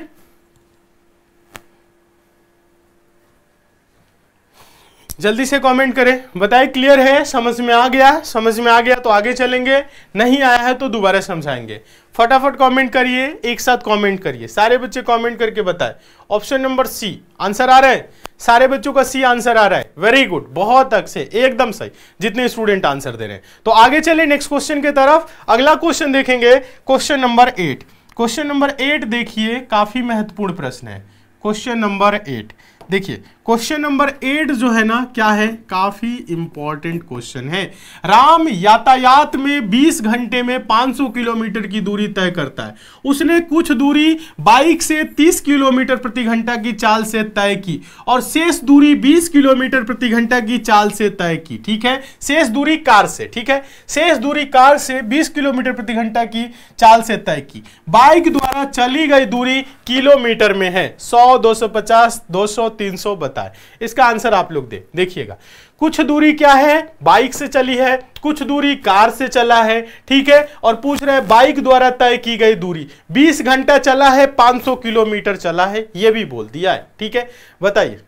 जल्दी से कमेंट करें बताए क्लियर है समझ में आ गया समझ में आ गया तो आगे चलेंगे नहीं आया है तो दोबारा समझाएंगे फटाफट कमेंट करिए एक साथ कमेंट करिए सारे बच्चे कमेंट करके बताएं ऑप्शन नंबर सी आंसर आ रहे हैं सारे बच्चों का सी आंसर आ रहा है वेरी गुड बहुत तक से एकदम सही जितने स्टूडेंट आंसर दे रहे हैं तो आगे चले नेक्स्ट क्वेश्चन की तरफ अगला क्वेश्चन देखेंगे question number eight question number eight देखिए काफी महत्वपूर्ण प्रश्न है क्वेश्चन नंबर एट देखिए क्वेश्चन नंबर एट जो है ना क्या है काफी इंपॉर्टेंट क्वेश्चन है राम यातायात में 20 घंटे में 500 किलोमीटर की दूरी तय करता है उसने कुछ दूरी बाइक से 30 किलोमीटर प्रति घंटा की चाल से तय की और शेष दूरी 20 किलोमीटर प्रति घंटा की चाल से तय की ठीक है शेष दूरी कार से ठीक है शेष दूरी कार से बीस किलोमीटर प्रति घंटा की चाल से तय की बाइक द्वारा चली गई दूरी किलोमीटर में है सौ दो सौ पचास दो सौ तीन सौ बताए इसका आंसर आप लोग दे देखिएगा कुछ दूरी क्या है बाइक से चली है कुछ दूरी कार से चला है ठीक है और पूछ रहे हैं बाइक द्वारा तय की गई दूरी 20 घंटा चला है 500 किलोमीटर चला है यह भी बोल दिया है ठीक है बताइए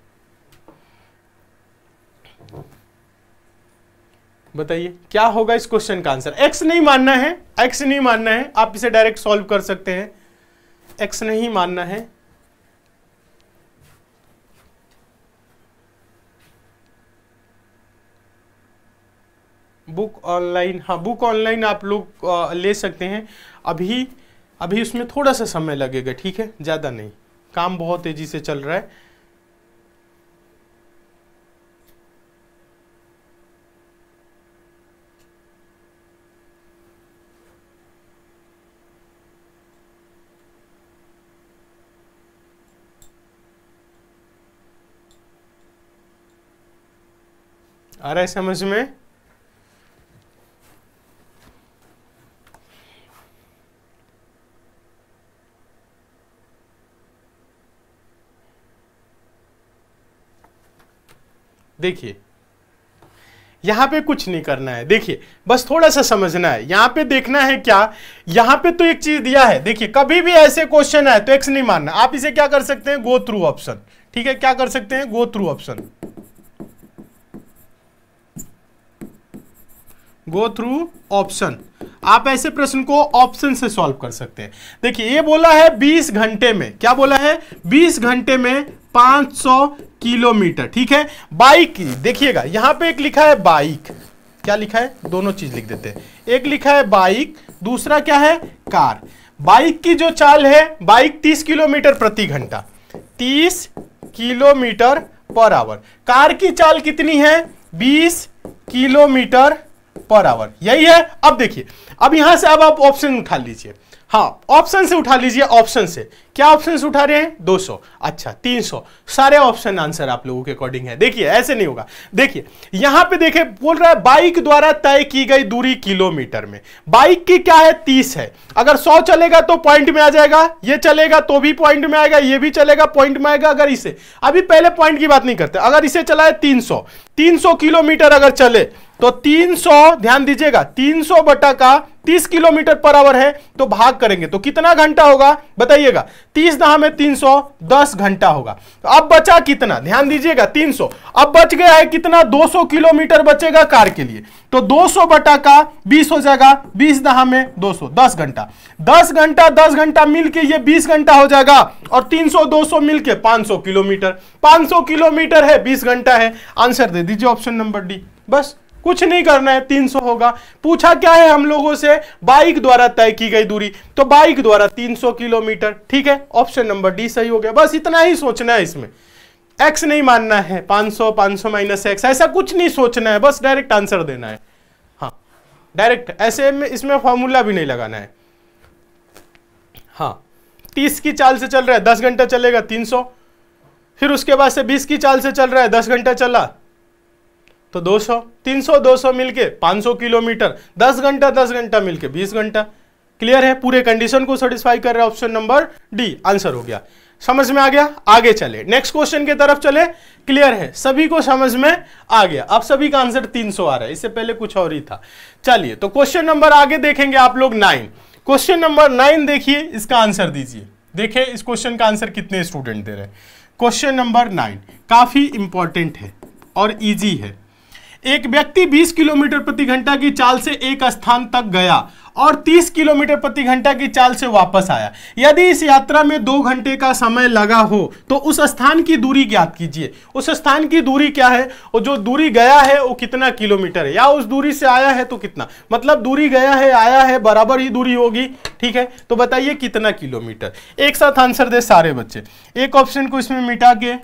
बताइए क्या होगा इस क्वेश्चन का आंसर एक्स नहीं मानना है एक्स नहीं मानना है आप इसे डायरेक्ट सॉल्व कर सकते हैं एक्स नहीं मानना है बुक ऑनलाइन हाँ बुक ऑनलाइन आप लोग ले सकते हैं अभी अभी उसमें थोड़ा सा समय लगेगा ठीक है ज़्यादा नहीं काम बहुत तेज़ी से चल रहा है आ रहा है समझ में देखिए यहां पे कुछ नहीं करना है देखिए बस थोड़ा सा समझना है यहां पे देखना है क्या यहां पे तो एक चीज दिया है देखिए कभी भी ऐसे क्वेश्चन है तो एक्स नहीं मानना आप इसे क्या कर सकते हैं गो थ्रू ऑप्शन ठीक है क्या कर सकते हैं go through option go through option आप ऐसे प्रश्न को ऑप्शन से सॉल्व कर सकते हैं देखिए ये बोला है 20 घंटे में क्या बोला है 20 घंटे में 500 किलोमीटर ठीक है बाइक देखिएगा यहां पे एक लिखा है बाइक क्या लिखा है दोनों चीज लिख देते हैं एक लिखा है बाइक दूसरा क्या है कार बाइक की जो चाल है बाइक 30 किलोमीटर प्रति घंटा 30 किलोमीटर पर आवर कार की चाल कितनी है 20 किलोमीटर पर आवर यही है अब देखिए अब यहां से अब आप ऑप्शन उठा लीजिए हाँ ऑप्शन से उठा लीजिए ऑप्शन से क्या ऑप्शन उठा रहे हैं 200 अच्छा 300 सारे ऑप्शन आंसर आप लोगों के अकॉर्डिंग है देखिए ऐसे नहीं होगा देखिए यहां पे देखिए बोल रहा है बाइक द्वारा तय की गई दूरी किलोमीटर में बाइक की क्या है 30 है अगर 100 चलेगा तो पॉइंट में आ जाएगा ये चलेगा तो भी पॉइंट में आएगा ये भी चलेगा पॉइंट में आएगा अगर इसे अभी पहले पॉइंट की बात नहीं करते अगर इसे चलाए तीन सौ किलोमीटर अगर चले तो 300 ध्यान दीजिएगा 300 बटा का 30 किलोमीटर पर आवर है तो भाग करेंगे तो कितना घंटा होगा बताइएगा 30 दहा में 310 घंटा होगा तो अब बचा कितना ध्यान दीजिएगा 300 अब बच गया है कितना 200 किलोमीटर बचेगा कार के लिए तो 200 बटा का 20 हो जाएगा 20 दहा में 200 दस घंटा 10 घंटा 10 घंटा मिलके ये 20 घंटा हो जाएगा और 300 200 मिलके 500 किलोमीटर 500 किलोमीटर है 20 घंटा है आंसर दे दीजिए ऑप्शन नंबर डी बस कुछ नहीं करना है 300 होगा पूछा क्या है हम लोगों से बाइक द्वारा तय की गई दूरी तो बाइक द्वारा 300 किलोमीटर ठीक है ऑप्शन नंबर डी सही हो गया बस इतना ही सोचना है इसमें एक्स नहीं मानना है 500 500 माइनस एक्स ऐसा कुछ नहीं सोचना है बस डायरेक्ट आंसर देना है हाँ डायरेक्ट ऐसे में इसमें फॉर्मूला भी नहीं लगाना है हाँ तीस की चाल से चल रहा है दस घंटा चलेगा तीन सौ फिर उसके बाद से बीस की चाल से चल रहा है दस घंटा चला तो 200 300 200 मिलके 500 किलोमीटर 10 घंटा 10 घंटा मिलके 20 घंटा क्लियर है पूरे कंडीशन को सेटिस्फाई कर रहा है ऑप्शन नंबर डी आंसर हो गया समझ में आ गया आगे चले नेक्स्ट क्वेश्चन की तरफ चले क्लियर है सभी को समझ में आ गया अब सभी का आंसर 300 आ रहा है इससे पहले कुछ और ही था चलिए तो क्वेश्चन नंबर आगे देखेंगे आप लोग नाइन क्वेश्चन नंबर नाइन देखिए इसका आंसर दीजिए देखिए इस क्वेश्चन का आंसर कितने स्टूडेंट दे रहे हैं क्वेश्चन नंबर नाइन काफी इंपॉर्टेंट है और इजी है एक व्यक्ति 20 किलोमीटर प्रति घंटा की चाल से एक स्थान तक गया और 30 किलोमीटर प्रति घंटा की चाल से वापस आया यदि इस यात्रा में दो घंटे का समय लगा हो तो उस स्थान की दूरी ज्ञात कीजिए उस स्थान की दूरी क्या है और जो दूरी गया है वो कितना किलोमीटर है या उस दूरी से आया है तो कितना मतलब दूरी गया है आया है बराबर ही दूरी होगी ठीक है तो बताइए कितना किलोमीटर एक साथ आंसर दे सारे बच्चे एक ऑप्शन को इसमें मिटा के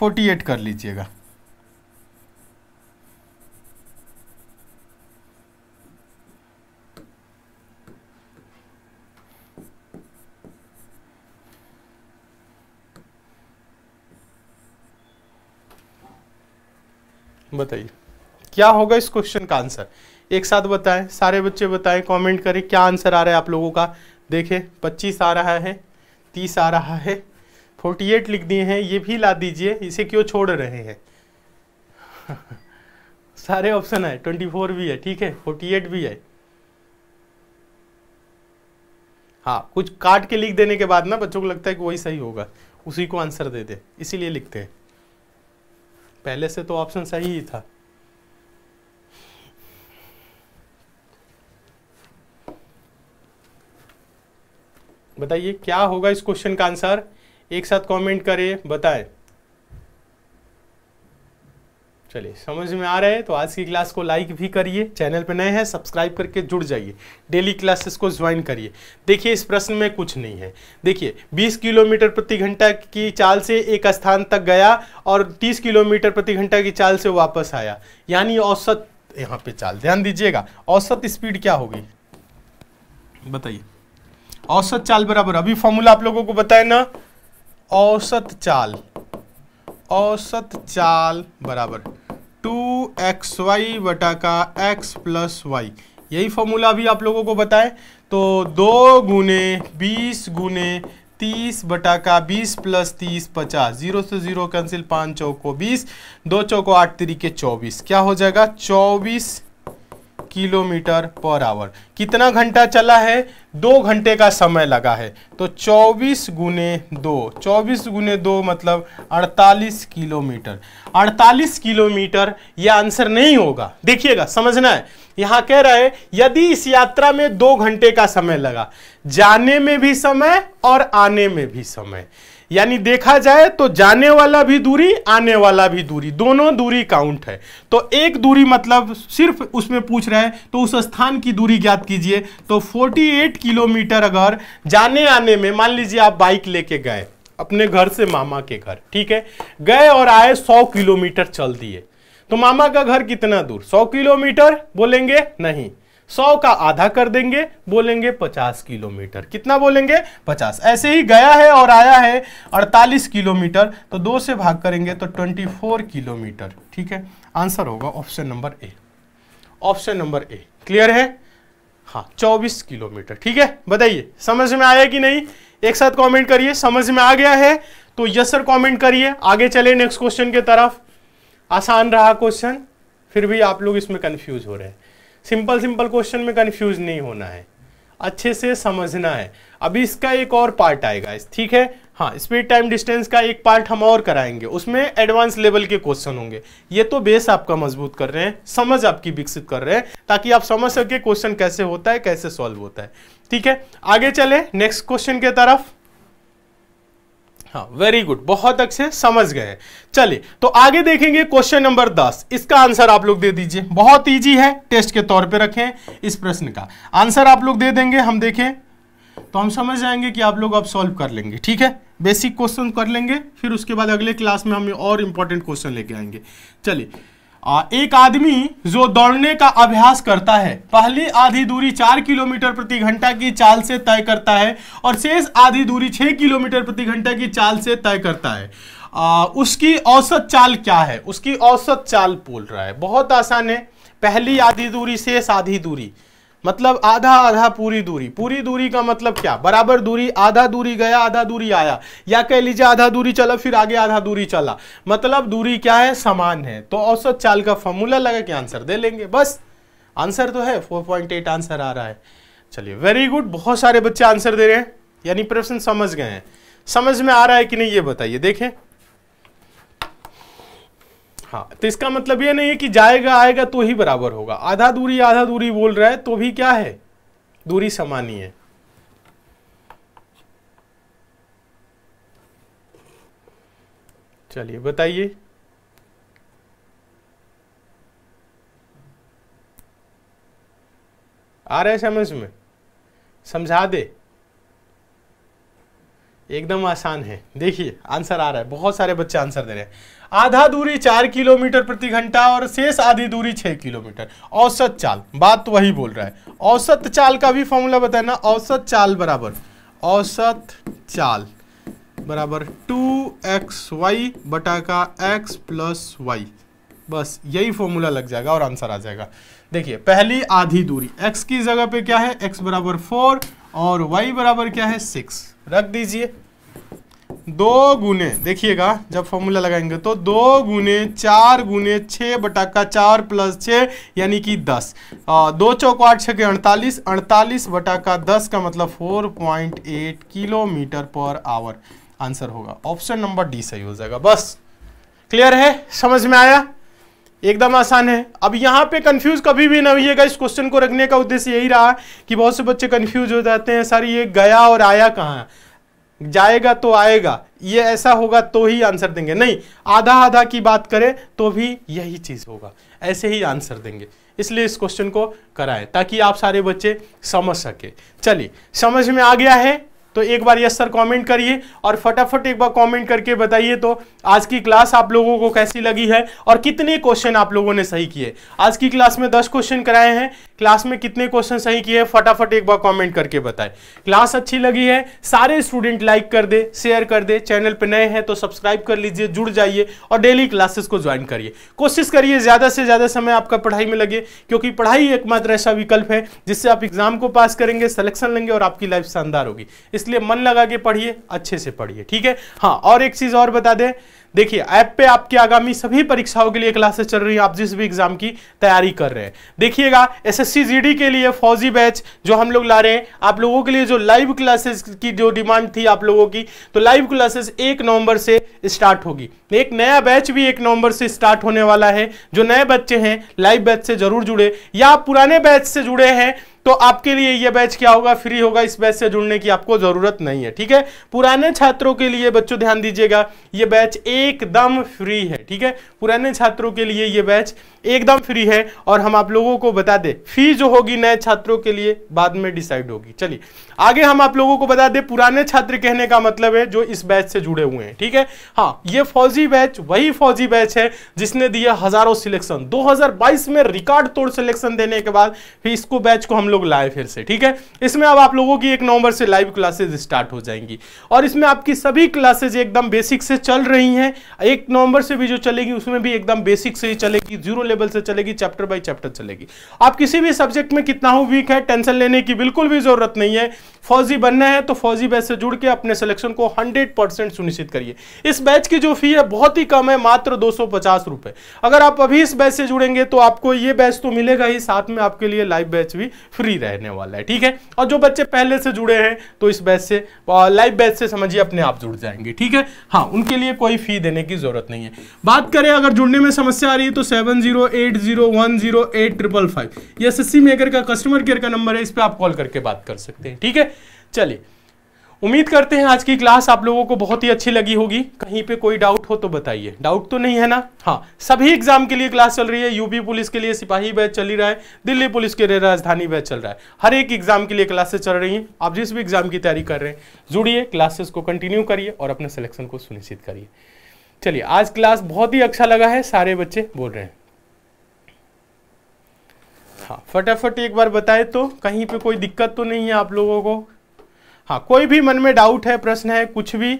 फोर्टी कर लीजिएगा बताइए क्या होगा इस क्वेश्चन का आंसर एक साथ बताएं सारे बच्चे बताएं कमेंट करें क्या आंसर आ रहा है आप लोगों का देखें पच्चीस आ रहा है तीस आ रहा है फोर्टी एट लिख दिए हैं ये भी ला दीजिए इसे क्यों छोड़ रहे हैं *laughs* सारे ऑप्शन है फोर भी है ठीक है फोर्टी एट भी है हाँ कुछ काट के लिख देने के बाद ना बच्चों को लगता है कि वही सही होगा उसी को आंसर दे दे इसीलिए लिखते हैं पहले से तो ऑप्शन सही ही था बताइए क्या होगा इस क्वेश्चन का आंसर एक साथ कमेंट करें बताएं चलिए समझ में आ रहा है तो आज की क्लास को लाइक भी करिए चैनल पर नए हैं सब्सक्राइब करके जुड़ जाइए डेली क्लासेस को ज्वाइन करिए देखिए इस प्रश्न में कुछ नहीं है देखिए 20 किलोमीटर प्रति घंटा की चाल से एक स्थान तक गया और 30 किलोमीटर प्रति घंटा की चाल से वापस आया यानी औसत यहाँ पे चाल ध्यान दीजिएगा औसत स्पीड क्या होगी बताइए औसत चाल बराबर अभी फॉर्मूला आप लोगों को बताए ना औसत चाल औसत चाल बराबर टू एक्स वाई बटा का एक्स प्लस वाई यही फॉर्मूला भी आप लोगों को बताए तो दो गुने बीस गुने तीस बटा का बीस प्लस तीस पचास जीरो से जीरो कैंसिल पाँच चौको बीस दो चौको आठ तरीके चौबीस क्या हो जाएगा चौबीस किलोमीटर पर आवर कितना घंटा चला है दो घंटे का समय लगा है तो 24 गुने दो चौबीस गुने दो मतलब 48 किलोमीटर 48 किलोमीटर यह आंसर नहीं होगा देखिएगा समझना है यहाँ कह रहा है यदि इस यात्रा में दो घंटे का समय लगा जाने में भी समय और आने में भी समय यानी देखा जाए तो जाने वाला भी दूरी आने वाला भी दूरी दोनों दूरी काउंट है तो एक दूरी मतलब सिर्फ उसमें पूछ रहे हैं तो उस स्थान की दूरी ज्ञात कीजिए तो 48 किलोमीटर अगर जाने आने में मान लीजिए आप बाइक लेके गए अपने घर से मामा के घर ठीक है गए और आए 100 किलोमीटर चल दिए तो मामा का घर कितना दूर सौ किलोमीटर बोलेंगे नहीं सौ का आधा कर देंगे बोलेंगे पचास किलोमीटर कितना बोलेंगे पचास ऐसे ही गया है और आया है अड़तालीस किलोमीटर तो दो से भाग करेंगे तो ट्वेंटी फोर किलोमीटर ठीक है आंसर होगा option number A option number A clear है हाँ चौबीस किलोमीटर ठीक है बताइए समझ में आया कि नहीं एक साथ कॉमेंट करिए समझ में आ गया है तो यस सर कॉमेंट करिए आगे चले नेक्स्ट क्वेश्चन की तरफ आसान रहा क्वेश्चन फिर भी आप लोग इसमें कंफ्यूज हो रहे हैं सिंपल सिंपल क्वेश्चन में कन्फ्यूज नहीं होना है अच्छे से समझना है अभी इसका एक और पार्ट आएगा ठीक है हाँ स्पीड टाइम डिस्टेंस का एक पार्ट हम और कराएंगे उसमें एडवांस लेवल के क्वेश्चन होंगे ये तो बेस आपका मजबूत कर रहे हैं समझ आपकी विकसित कर रहे हैं ताकि आप समझ सके क्वेश्चन कैसे होता है कैसे सॉल्व होता है ठीक है आगे चले नेक्स्ट क्वेश्चन के तरफ हाँ वेरी गुड बहुत अच्छे समझ गए चलिए तो आगे देखेंगे क्वेश्चन नंबर दस इसका आंसर आप लोग दे दीजिए बहुत इजी है टेस्ट के तौर पे रखें इस प्रश्न का आंसर आप लोग दे देंगे हम देखें तो हम समझ जाएंगे कि आप लोग अब सॉल्व कर लेंगे ठीक है बेसिक क्वेश्चन कर लेंगे फिर उसके बाद अगले क्लास में हम और इंपॉर्टेंट क्वेश्चन लेके आएंगे चलिए एक आदमी जो दौड़ने का अभ्यास करता है पहली आधी दूरी चार किलोमीटर प्रति घंटा की चाल से तय करता है और शेष आधी दूरी छः किलोमीटर प्रति घंटा की चाल से तय करता है आ, उसकी औसत चाल क्या है उसकी औसत चाल बोल रहा है बहुत आसान है पहली आधी दूरी शेष आधी दूरी मतलब आधा आधा पूरी दूरी पूरी दूरी का मतलब क्या बराबर दूरी आधा दूरी गया आधा दूरी आया या कह लीजिए आधा दूरी चला फिर आगे आधा दूरी चला मतलब दूरी क्या है समान है तो औसत चाल का फॉर्मूला लगा के आंसर दे लेंगे बस आंसर तो है 4.8 आंसर आ रहा है चलिए वेरी गुड बहुत सारे बच्चे आंसर दे रहे हैं यानी प्रश्न समझ गए हैं समझ में आ रहा है कि नहीं ये बताइए देखें हाँ तो इसका मतलब ये नहीं है कि जाएगा आएगा तो ही बराबर होगा आधा दूरी आधा दूरी बोल रहा है तो भी क्या है दूरी समान ही है चलिए बताइए आ रहा है समझ में समझा दे एकदम आसान है देखिए आंसर आ रहा है बहुत सारे बच्चे आंसर दे रहे हैं आधा दूरी चार किलोमीटर प्रति घंटा और शेष आधी दूरी छः किलोमीटर औसत चाल बात तो वही बोल रहा है औसत चाल का भी फॉर्मूला बताना औसत चाल बराबर औसत चाल बराबर टू एक्स वाई बटा का एक्स प्लस वाई बस यही फॉर्मूला लग जाएगा और आंसर आ जाएगा देखिए पहली आधी दूरी x की जगह पे क्या है x बराबर फोर और y बराबर क्या है सिक्स रख दीजिए दो गुने देखिएगा जब फॉर्मूला लगाएंगे तो दो गुने चार गुने छः बटा का चार प्लस छः यानी कि दस आ, दो चौक आठ छः के अड़तालीस अड़तालीस बटा का दस का मतलब four point eight kilometre per hour answer होगा ऑप्शन नंबर डी सही हो जाएगा बस क्लियर है समझ में आया एकदम आसान है अब यहाँ पे कंफ्यूज कभी भी ना होइएगा इस क्वेश्चन को रखने का उद्देश्य यही रहा कि बहुत से बच्चे कंफ्यूज हो जाते हैं सर ये गया और आया कहाँ जाएगा तो आएगा ये ऐसा होगा तो ही आंसर देंगे नहीं आधा आधा की बात करें तो भी यही चीज़ होगा ऐसे ही आंसर देंगे इसलिए इस क्वेश्चन को कराएं ताकि आप सारे बच्चे समझ सके चलिए समझ में आ गया है तो एक बार यस सर कमेंट करिए और फटाफट एक बार कमेंट करके बताइए तो आज की क्लास आप लोगों को कैसी लगी है और कितने क्वेश्चन आप लोगों ने सही किए आज की क्लास में दस क्वेश्चन कराए हैं क्लास में कितने क्वेश्चन सही किए फटाफट एक बार कमेंट करके बताएं क्लास अच्छी लगी है सारे स्टूडेंट लाइक कर दे शेयर कर दे चैनल पर नए हैं तो सब्सक्राइब कर लीजिए जुड़ जाइए और डेली क्लासेस को ज्वाइन करिए कोशिश करिए ज़्यादा से ज़्यादा समय आपका पढ़ाई में लगे क्योंकि पढ़ाई एकमात्र ऐसा विकल्प है जिससे आप एग्जाम को पास करेंगे सलेक्शन लेंगे और आपकी लाइफ शानदार होगी इसलिए मन लगा के पढ़िए अच्छे से पढ़िए ठीक है हाँ और एक चीज़ और बता दें देखिए ऐप पे आपके आगामी सभी परीक्षाओं के लिए क्लासेस चल रही है आप जिस भी एग्जाम की तैयारी कर रहे हैं देखिएगा एसएससी जीडी के लिए फौजी बैच जो हम लोग ला रहे हैं आप लोगों के लिए जो लाइव क्लासेस की जो डिमांड थी आप लोगों की तो लाइव क्लासेस एक नवंबर से स्टार्ट होगी एक नया बैच भी एक नवंबर से स्टार्ट होने वाला है जो नए बच्चे हैं लाइव बैच से जरूर जुड़े या पुराने बैच से जुड़े हैं तो आपके लिए ये बैच क्या होगा फ्री होगा इस बैच से जुड़ने की आपको जरूरत नहीं है ठीक है पुराने छात्रों के लिए बच्चों ध्यान दीजिएगा ये बैच एकदम फ्री है ठीक है पुराने छात्रों के लिए ये बैच एकदम फ्री है और हम आप लोगों को बता दें फी जो होगी नए छात्रों के लिए बाद में डिसाइड होगी चलिए आगे हम आप लोगों को बता दें पुराने छात्र कहने का मतलब है जो इस बैच से जुड़े हुए हैं ठीक है हाँ ये फौजी बैच वही फौजी बैच है जिसने दिया हजारों सिलेक्शन 2022 में रिकॉर्ड तोड़ सिलेक्शन देने के बाद फिर इसको बैच को हम लोग लाए फिर से ठीक है इसमें अब आप लोगों की एक नवंबर से लाइव क्लासेज स्टार्ट हो जाएंगी और इसमें आपकी सभी क्लासेज एकदम बेसिक से चल रही हैं एक नवंबर से भी जो चलेगी उसमें भी एकदम बेसिक से ही चलेगी जीरो लेवल से चलेगी चैप्टर बाई चैप्टर चलेगी आप किसी भी सब्जेक्ट में कितना हो वीक है टेंशन लेने की बिल्कुल भी जरूरत नहीं है फौजी बनना है तो फौजी बैच से जुड़ के अपने सिलेक्शन को 100 परसेंट सुनिश्चित करिए इस बैच की जो फी है बहुत ही कम है मात्र दो सौ अगर आप अभी इस बैच से जुड़ेंगे तो आपको ये बैच तो मिलेगा ही साथ में आपके लिए लाइव बैच भी फ्री रहने वाला है ठीक है और जो बच्चे पहले से जुड़े हैं तो इस बैच से लाइव बैच से समझिए अपने आप जुड़ जाएंगे ठीक है हाँ उनके लिए कोई फी देने की जरूरत नहीं है बात करें अगर जुड़ने में समस्या आ रही है तो seven zero eight zero one zero eight triple five का कस्टमर केयर का नंबर है इस पर आप कॉल करके बात कर सकते हैं ठीक है है चलिए उम्मीद करते हैं आज की क्लास आप लोगों को बहुत ही अच्छी लगी होगी कहीं पे कोई डाउट हो तो बताइए डाउट तो नहीं है ना हाँ सभी एग्जाम के लिए क्लास चल रही है यूपी पुलिस के लिए सिपाही बैच चल ही रहा है दिल्ली पुलिस के लिए राजधानी बैच चल रहा है हर एक एग्जाम के लिए क्लासेस चल रही हैं आप जिस भी एग्जाम की तैयारी कर रहे हैं जुड़िए क्लासेस को कंटिन्यू करिए और अपने सिलेक्शन को सुनिश्चित करिए चलिए आज क्लास बहुत ही अच्छा लगा है सारे बच्चे बोल रहे हैं हाँ फटाफट एक बार बताए तो कहीं पे कोई दिक्कत तो नहीं है आप लोगों को हाँ कोई भी मन में डाउट है प्रश्न है कुछ भी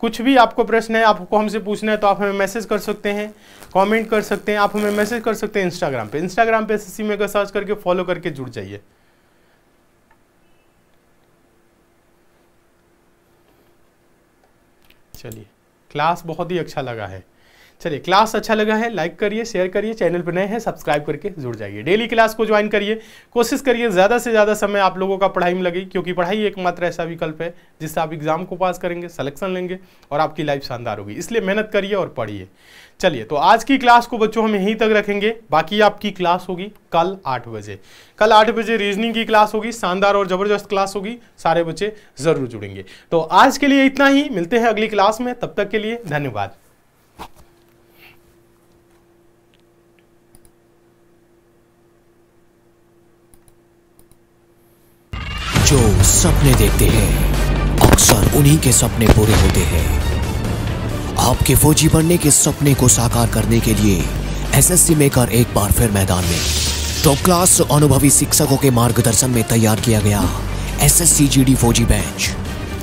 कुछ भी आपको प्रश्न है आपको हमसे पूछना है तो आप हमें मैसेज कर सकते हैं कमेंट कर सकते हैं आप हमें मैसेज कर सकते हैं इंस्टाग्राम पे इंस्टाग्राम पे एस में सर्च करके फॉलो करके जुड़ जाइए चलिए क्लास बहुत ही अच्छा लगा है चलिए क्लास अच्छा लगा है लाइक करिए शेयर करिए चैनल पर नए हैं सब्सक्राइब करके जुड़ जाइए डेली क्लास को ज्वाइन करिए कोशिश करिए ज़्यादा से ज़्यादा समय आप लोगों का पढ़ाई में लगे क्योंकि पढ़ाई एकमात्र ऐसा विकल्प है जिससे आप एग्ज़ाम को पास करेंगे सलेक्शन लेंगे और आपकी लाइफ शानदार होगी इसलिए मेहनत करिए और पढ़िए चलिए तो आज की क्लास को बच्चों हम यहीं तक रखेंगे बाकी आपकी क्लास होगी कल आठ बजे कल आठ बजे रीजनिंग की क्लास होगी शानदार और ज़बरदस्त क्लास होगी सारे बच्चे ज़रूर जुड़ेंगे तो आज के लिए इतना ही मिलते हैं अगली क्लास में तब तक के लिए धन्यवाद जो सपने देखते हैं अक्सर उन्हीं के सपने पूरे होते हैं आपके फौजी बनने के सपने को साकार करने के लिए एसएससी मेकर एक बार फिर मैदान में टॉप तो क्लास अनुभवी शिक्षकों के मार्गदर्शन में तैयार किया गया एसएससी जीडी फौजी बैच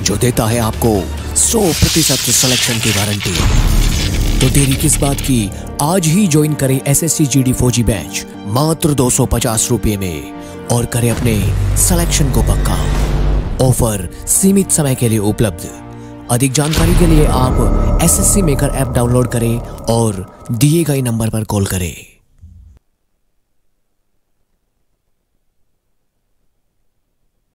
जो देता है आपको 100 प्रतिशत सिलेक्शन की गारंटी तो देरी किस बात की आज ही ज्वाइन करें एसएससी जीडी फौजी बैच मात्र दो सौ में और करें अपने सिलेक्शन को पक्का ऑफर सीमित समय के लिए उपलब्ध अधिक जानकारी के लिए आप एसएससी मेकर ऐप डाउनलोड करें और दिए गए नंबर पर कॉल करें